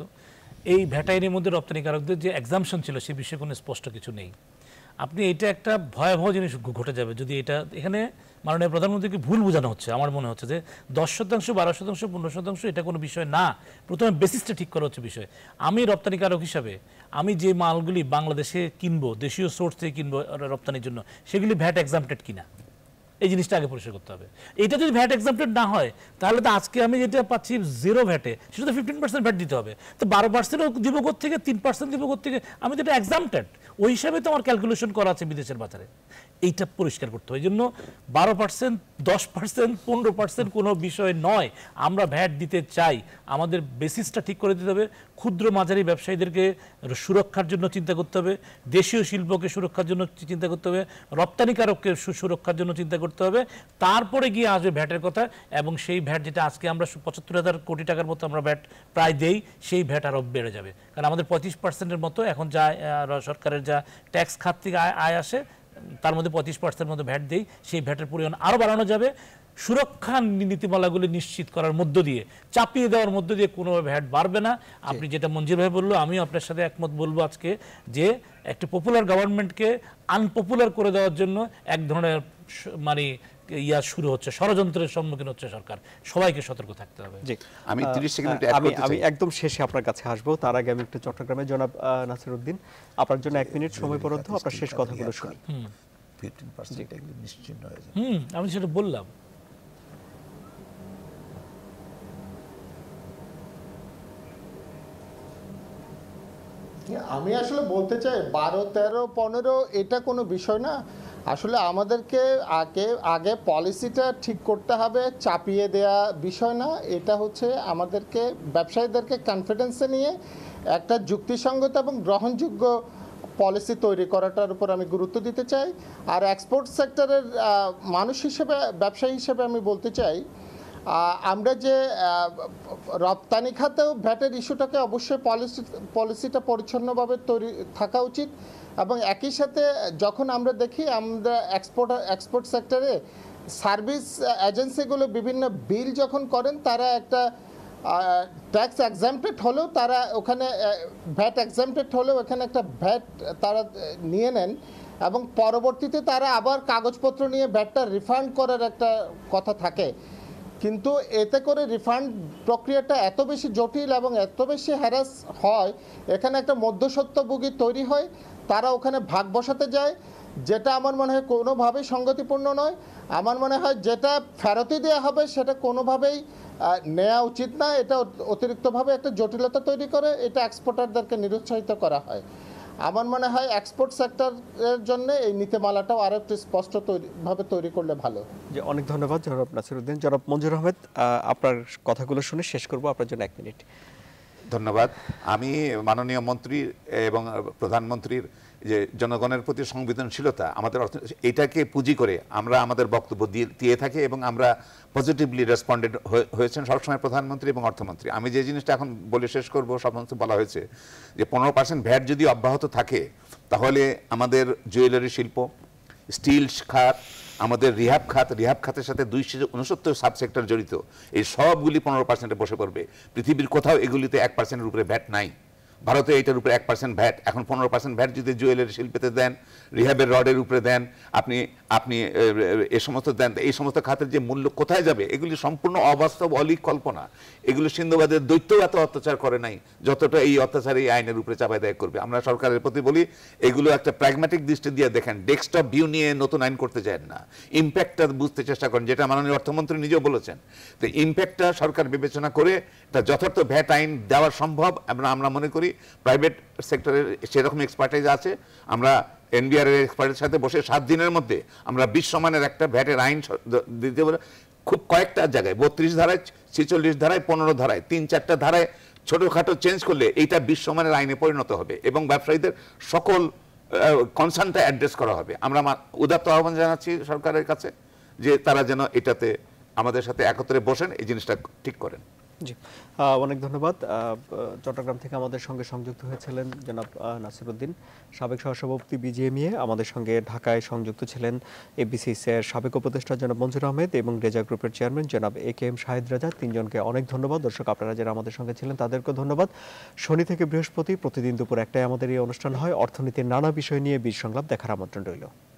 এই ভ্যাটাইনের মধ্যে রপ্তানিকারকদের যে এক্সামশন ছিল সে বিষয়ে কোনো স্পষ্ট কিছু নেই আপনি এটা একটা ভয়াবহ জিনিস ঘটে যাবে যদি এটা এখানে মাননীয় প্রধানমন্ত্রীকে ভুল বোঝানো হচ্ছে আমার মনে হচ্ছে যে দশ শতাংশ বারো শতাংশ পনেরো শতাংশ এটা কোনো বিষয় না প্রথমে বেসিসটা ঠিক করা হচ্ছে বিষয় আমি রপ্তানিকারক হিসাবে আমি যে মালগুলি বাংলাদেশে কিনবো দেশীয় সোর্স থেকে কিনবো রপ্তানির জন্য সেগুলি ভ্যাট এক্সামটেড কিনা এই জিনিসটা আগে পরিষ্কার করতে হবে এটা যদি ভ্যাট এক্সামটেড না হয় তাহলে তো আজকে আমি যেটা পাচ্ছি জিরো ভ্যাটে সেটা তো ফিফটিন পার্সেন্ট ভ্যাট দিতে হবে তো বারো পার্সেন্টও দিব থেকে তিন পার্সেন্ট দিব থেকে আমি যেটা এক্সামটেড ওই হিসাবে তো আমার ক্যালকুলেশন করা আছে বিদেশের বাজারে এইটা পরিষ্কার করতে হয় জন্য বারো পার্সেন্ট দশ পার্সেন্ট পনেরো পার্সেন্ট কোনো বিষয় নয় আমরা ভ্যাট দিতে চাই আমাদের বেসিসটা ঠিক করে দিতে হবে ক্ষুদ্র মাঝারি ব্যবসায়ীদেরকে সুরক্ষার জন্য চিন্তা করতে হবে দেশীয় শিল্পকে সুরক্ষার জন্য চিন্তা করতে হবে রপ্তানিকারককে সুরক্ষার জন্য চিন্তা করতে হবে তারপরে গিয়ে আসবে ভ্যাটের কথা এবং সেই ভ্যাট যেটা আজকে আমরা পঁচাত্তর হাজার কোটি টাকার মতো আমরা ভ্যাট প্রায় দেই সেই ভ্যাট আরও বেড়ে যাবে কারণ আমাদের পঁচিশ পার্সেন্টের মতো এখন যা সরকারের যা ট্যাক্স খাত থেকে আয় আসে তার মধ্যে পঁচিশ পার্সেন্ট মতো ভ্যাট দেই সেই ভ্যাটের পরিমাণ আরও বাড়ানো যাবে সুরক্ষা নীতিমালাগুলি নিশ্চিত করার মধ্য দিয়ে চাপিয়ে দেওয়ার মধ্য দিয়ে কোনো ভ্যাট বাড়বে না আপনি যেটা মঞ্জির ভাই বললো আমিও আপনার সাথে একমত বলবো আজকে যে একটি পপুলার গভর্নমেন্টকে আনপপুলার করে দেওয়ার জন্য এক ধরনের মানে ইয়া শুরু হচ্ছে ষড়যন্ত্রের সম্মুখীন হচ্ছে সরকার সবাইকে সতর্ক থাকতে হবে আমি আমি আমি একদম শেষে আপনার কাছে আসবো তার আগে আমি একটু চট্টগ্রামে জনাব নাসিরউদ্দিন আপনার জন্য এক মিনিট সময় বরাদ্দ আপনার শেষ কথাগুলো শুনি আমি সেটা বললাম আমি আসলে বলতে চাই বারো তেরো পনেরো এটা কোনো বিষয় না আসলে আমাদেরকে আগে আগে পলিসিটা ঠিক করতে হবে চাপিয়ে দেয়া বিষয় না এটা হচ্ছে আমাদেরকে ব্যবসায়ীদেরকে কনফিডেন্সে নিয়ে একটা যুক্তিসঙ্গত এবং গ্রহণযোগ্য পলিসি তৈরি করাটার উপর আমি গুরুত্ব দিতে চাই আর এক্সপোর্ট সেক্টরের মানুষ হিসেবে ব্যবসায়ী হিসেবে আমি বলতে চাই আমরা যে রপ্তানি খাতেও ভ্যাটের ইস্যুটাকে অবশ্যই পলিসি পলিসিটা পরিচ্ছন্নভাবে তৈরি থাকা উচিত এবং একই সাথে যখন আমরা দেখি আমরা এক্সপোর্ট এক্সপোর্ট সেক্টরে সার্ভিস এজেন্সিগুলো বিভিন্ন বিল যখন করেন তারা একটা ট্যাক্স এক্সামটেড হলেও তারা ওখানে ভ্যাট এক্সামটেড হলেও এখানে একটা ভ্যাট তারা নিয়ে নেন এবং পরবর্তীতে তারা আবার কাগজপত্র নিয়ে ভ্যাটটা রিফান্ড করার একটা কথা থাকে কিন্তু এতে করে রিফান্ড প্রক্রিয়াটা এত বেশি জটিল এবং এত বেশি হ্যারাস হয় এখানে একটা মধ্যসত্যভোগী তৈরি হয় তারা ওখানে ভাগ বসাতে যায় যেটা আমার মনে হয় কোনোভাবেই সঙ্গতিপূর্ণ নয় আমার মনে হয় যেটা ফেরতই দেওয়া হবে সেটা কোনোভাবেই নেওয়া উচিত না এটা অতিরিক্তভাবে একটা জটিলতা তৈরি করে এটা এক্সপোর্টারদেরকে নিরুৎসাহিত করা হয় আমার মনে হয় এক্সপোর্ট সেক্টরের জন্য এই নীতিমালাটাও আরও একটু স্পষ্ট ভাবে তৈরি করলে ভালো যে অনেক ধন্যবাদ জনাব নাসিরুদ্দিন জনাব মঞ্জুর আহমেদ আপনার কথাগুলো শুনে শেষ করব আপনার জন্য এক মিনিট ধন্যবাদ আমি মাননীয় মন্ত্রী এবং প্রধানমন্ত্রীর যে জনগণের প্রতি সংবেদনশীলতা আমাদের এটাকে পুঁজি করে আমরা আমাদের বক্তব্য দিয়ে দিয়ে থাকি এবং আমরা পজিটিভলি রেসপন্ডেড হয়েছেন সবসময় প্রধানমন্ত্রী এবং অর্থমন্ত্রী আমি যে জিনিসটা এখন বলে শেষ করব সমস্ত বলা হয়েছে যে পনেরো পার্সেন্ট ভ্যাট যদি অব্যাহত থাকে তাহলে আমাদের জুয়েলারি শিল্প স্টিল খাত আমাদের রিহাব খাত রিহাব খাতের সাথে দুইশো উনসত্তর সাবসেক্টর জড়িত এই সবগুলি পনেরো পার্সেন্টে বসে পড়বে পৃথিবীর কোথাও এগুলিতে এক পার্সেন্টের উপরে ভ্যাট নাই ভারতে এটার উপরে এক পার্সেন্ট ভ্যাট এখন পনেরো পার্সেন্ট ভ্যাট যদি জুয়েলারি শিল্পেতে দেন রিহাবের রডের উপরে দেন আপনি আপনি এ সমস্ত দেন এই সমস্ত খাতের যে মূল্য কোথায় যাবে এগুলি সম্পূর্ণ অবাস্তব অলিক কল্পনা এগুলো সিন্ধুবাদের দৈত্যগত এত অত্যাচার করে নাই যতটা এই অত্যাচার এই আইনের উপরে চাপায় দেয় করবে আমরা সরকারের প্রতি বলি এগুলো একটা প্র্যাগম্যাটিক দৃষ্টি দিয়ে দেখেন ডেস্কটপ ভিউ নিয়ে নতুন আইন করতে চায় না ইম্প্যাক্টটা বুঝতে চেষ্টা করেন যেটা মাননীয় অর্থমন্ত্রী নিজেও বলেছেন তো ইম্প্যাক্টটা সরকার বিবেচনা করে এটা যথার্থ ভ্যাট আইন দেওয়া সম্ভব আমরা আমরা মনে করি প্রাইভেট সেক্টরের সেরকম এক্সপার্টাইজ আছে আমরা এনবিআর এক্সপার্টের সাথে বসে সাত দিনের মধ্যে আমরা বিশ্বমানের একটা ভ্যাটের আইন দিতে পারি খুব কয়েকটা জায়গায় বত্রিশ ধারায় ছেচল্লিশ ধারায় পনেরো ধারায় তিন চারটা ধারায় ছোটোখাটো চেঞ্জ করলে এইটা বিশ্বমানের আইনে পরিণত হবে এবং ব্যবসায়ীদের সকল কনসার্নটা অ্যাড্রেস করা হবে আমরা উদাত্ত আহ্বান জানাচ্ছি সরকারের কাছে যে তারা যেন এটাতে আমাদের সাথে একত্রে বসেন এই জিনিসটা ঠিক করেন জি অনেক ধন্যবাদ চট্টগ্রাম থেকে আমাদের সঙ্গে সংযুক্ত হয়েছিলেন জনাব নাসিরুদ্দিন সাবেক সহসভাপতি বিজিএমইএ আমাদের সঙ্গে ঢাকায় সংযুক্ত ছিলেন এর সাবেক উপদেষ্টা জনাব মঞ্জুর আহমেদ এবং রেজা গ্রুপের চেয়ারম্যান জনাব এ কে এম শাহিদ রাজা তিনজনকে অনেক ধন্যবাদ দর্শক আপনারা যারা আমাদের সঙ্গে ছিলেন তাদেরকেও ধন্যবাদ শনি থেকে বৃহস্পতি প্রতিদিন দুপুর একটায় আমাদের এই অনুষ্ঠান হয় অর্থনীতির নানা বিষয় নিয়ে বীর সংলাপ দেখার আমন্ত্রণ রইল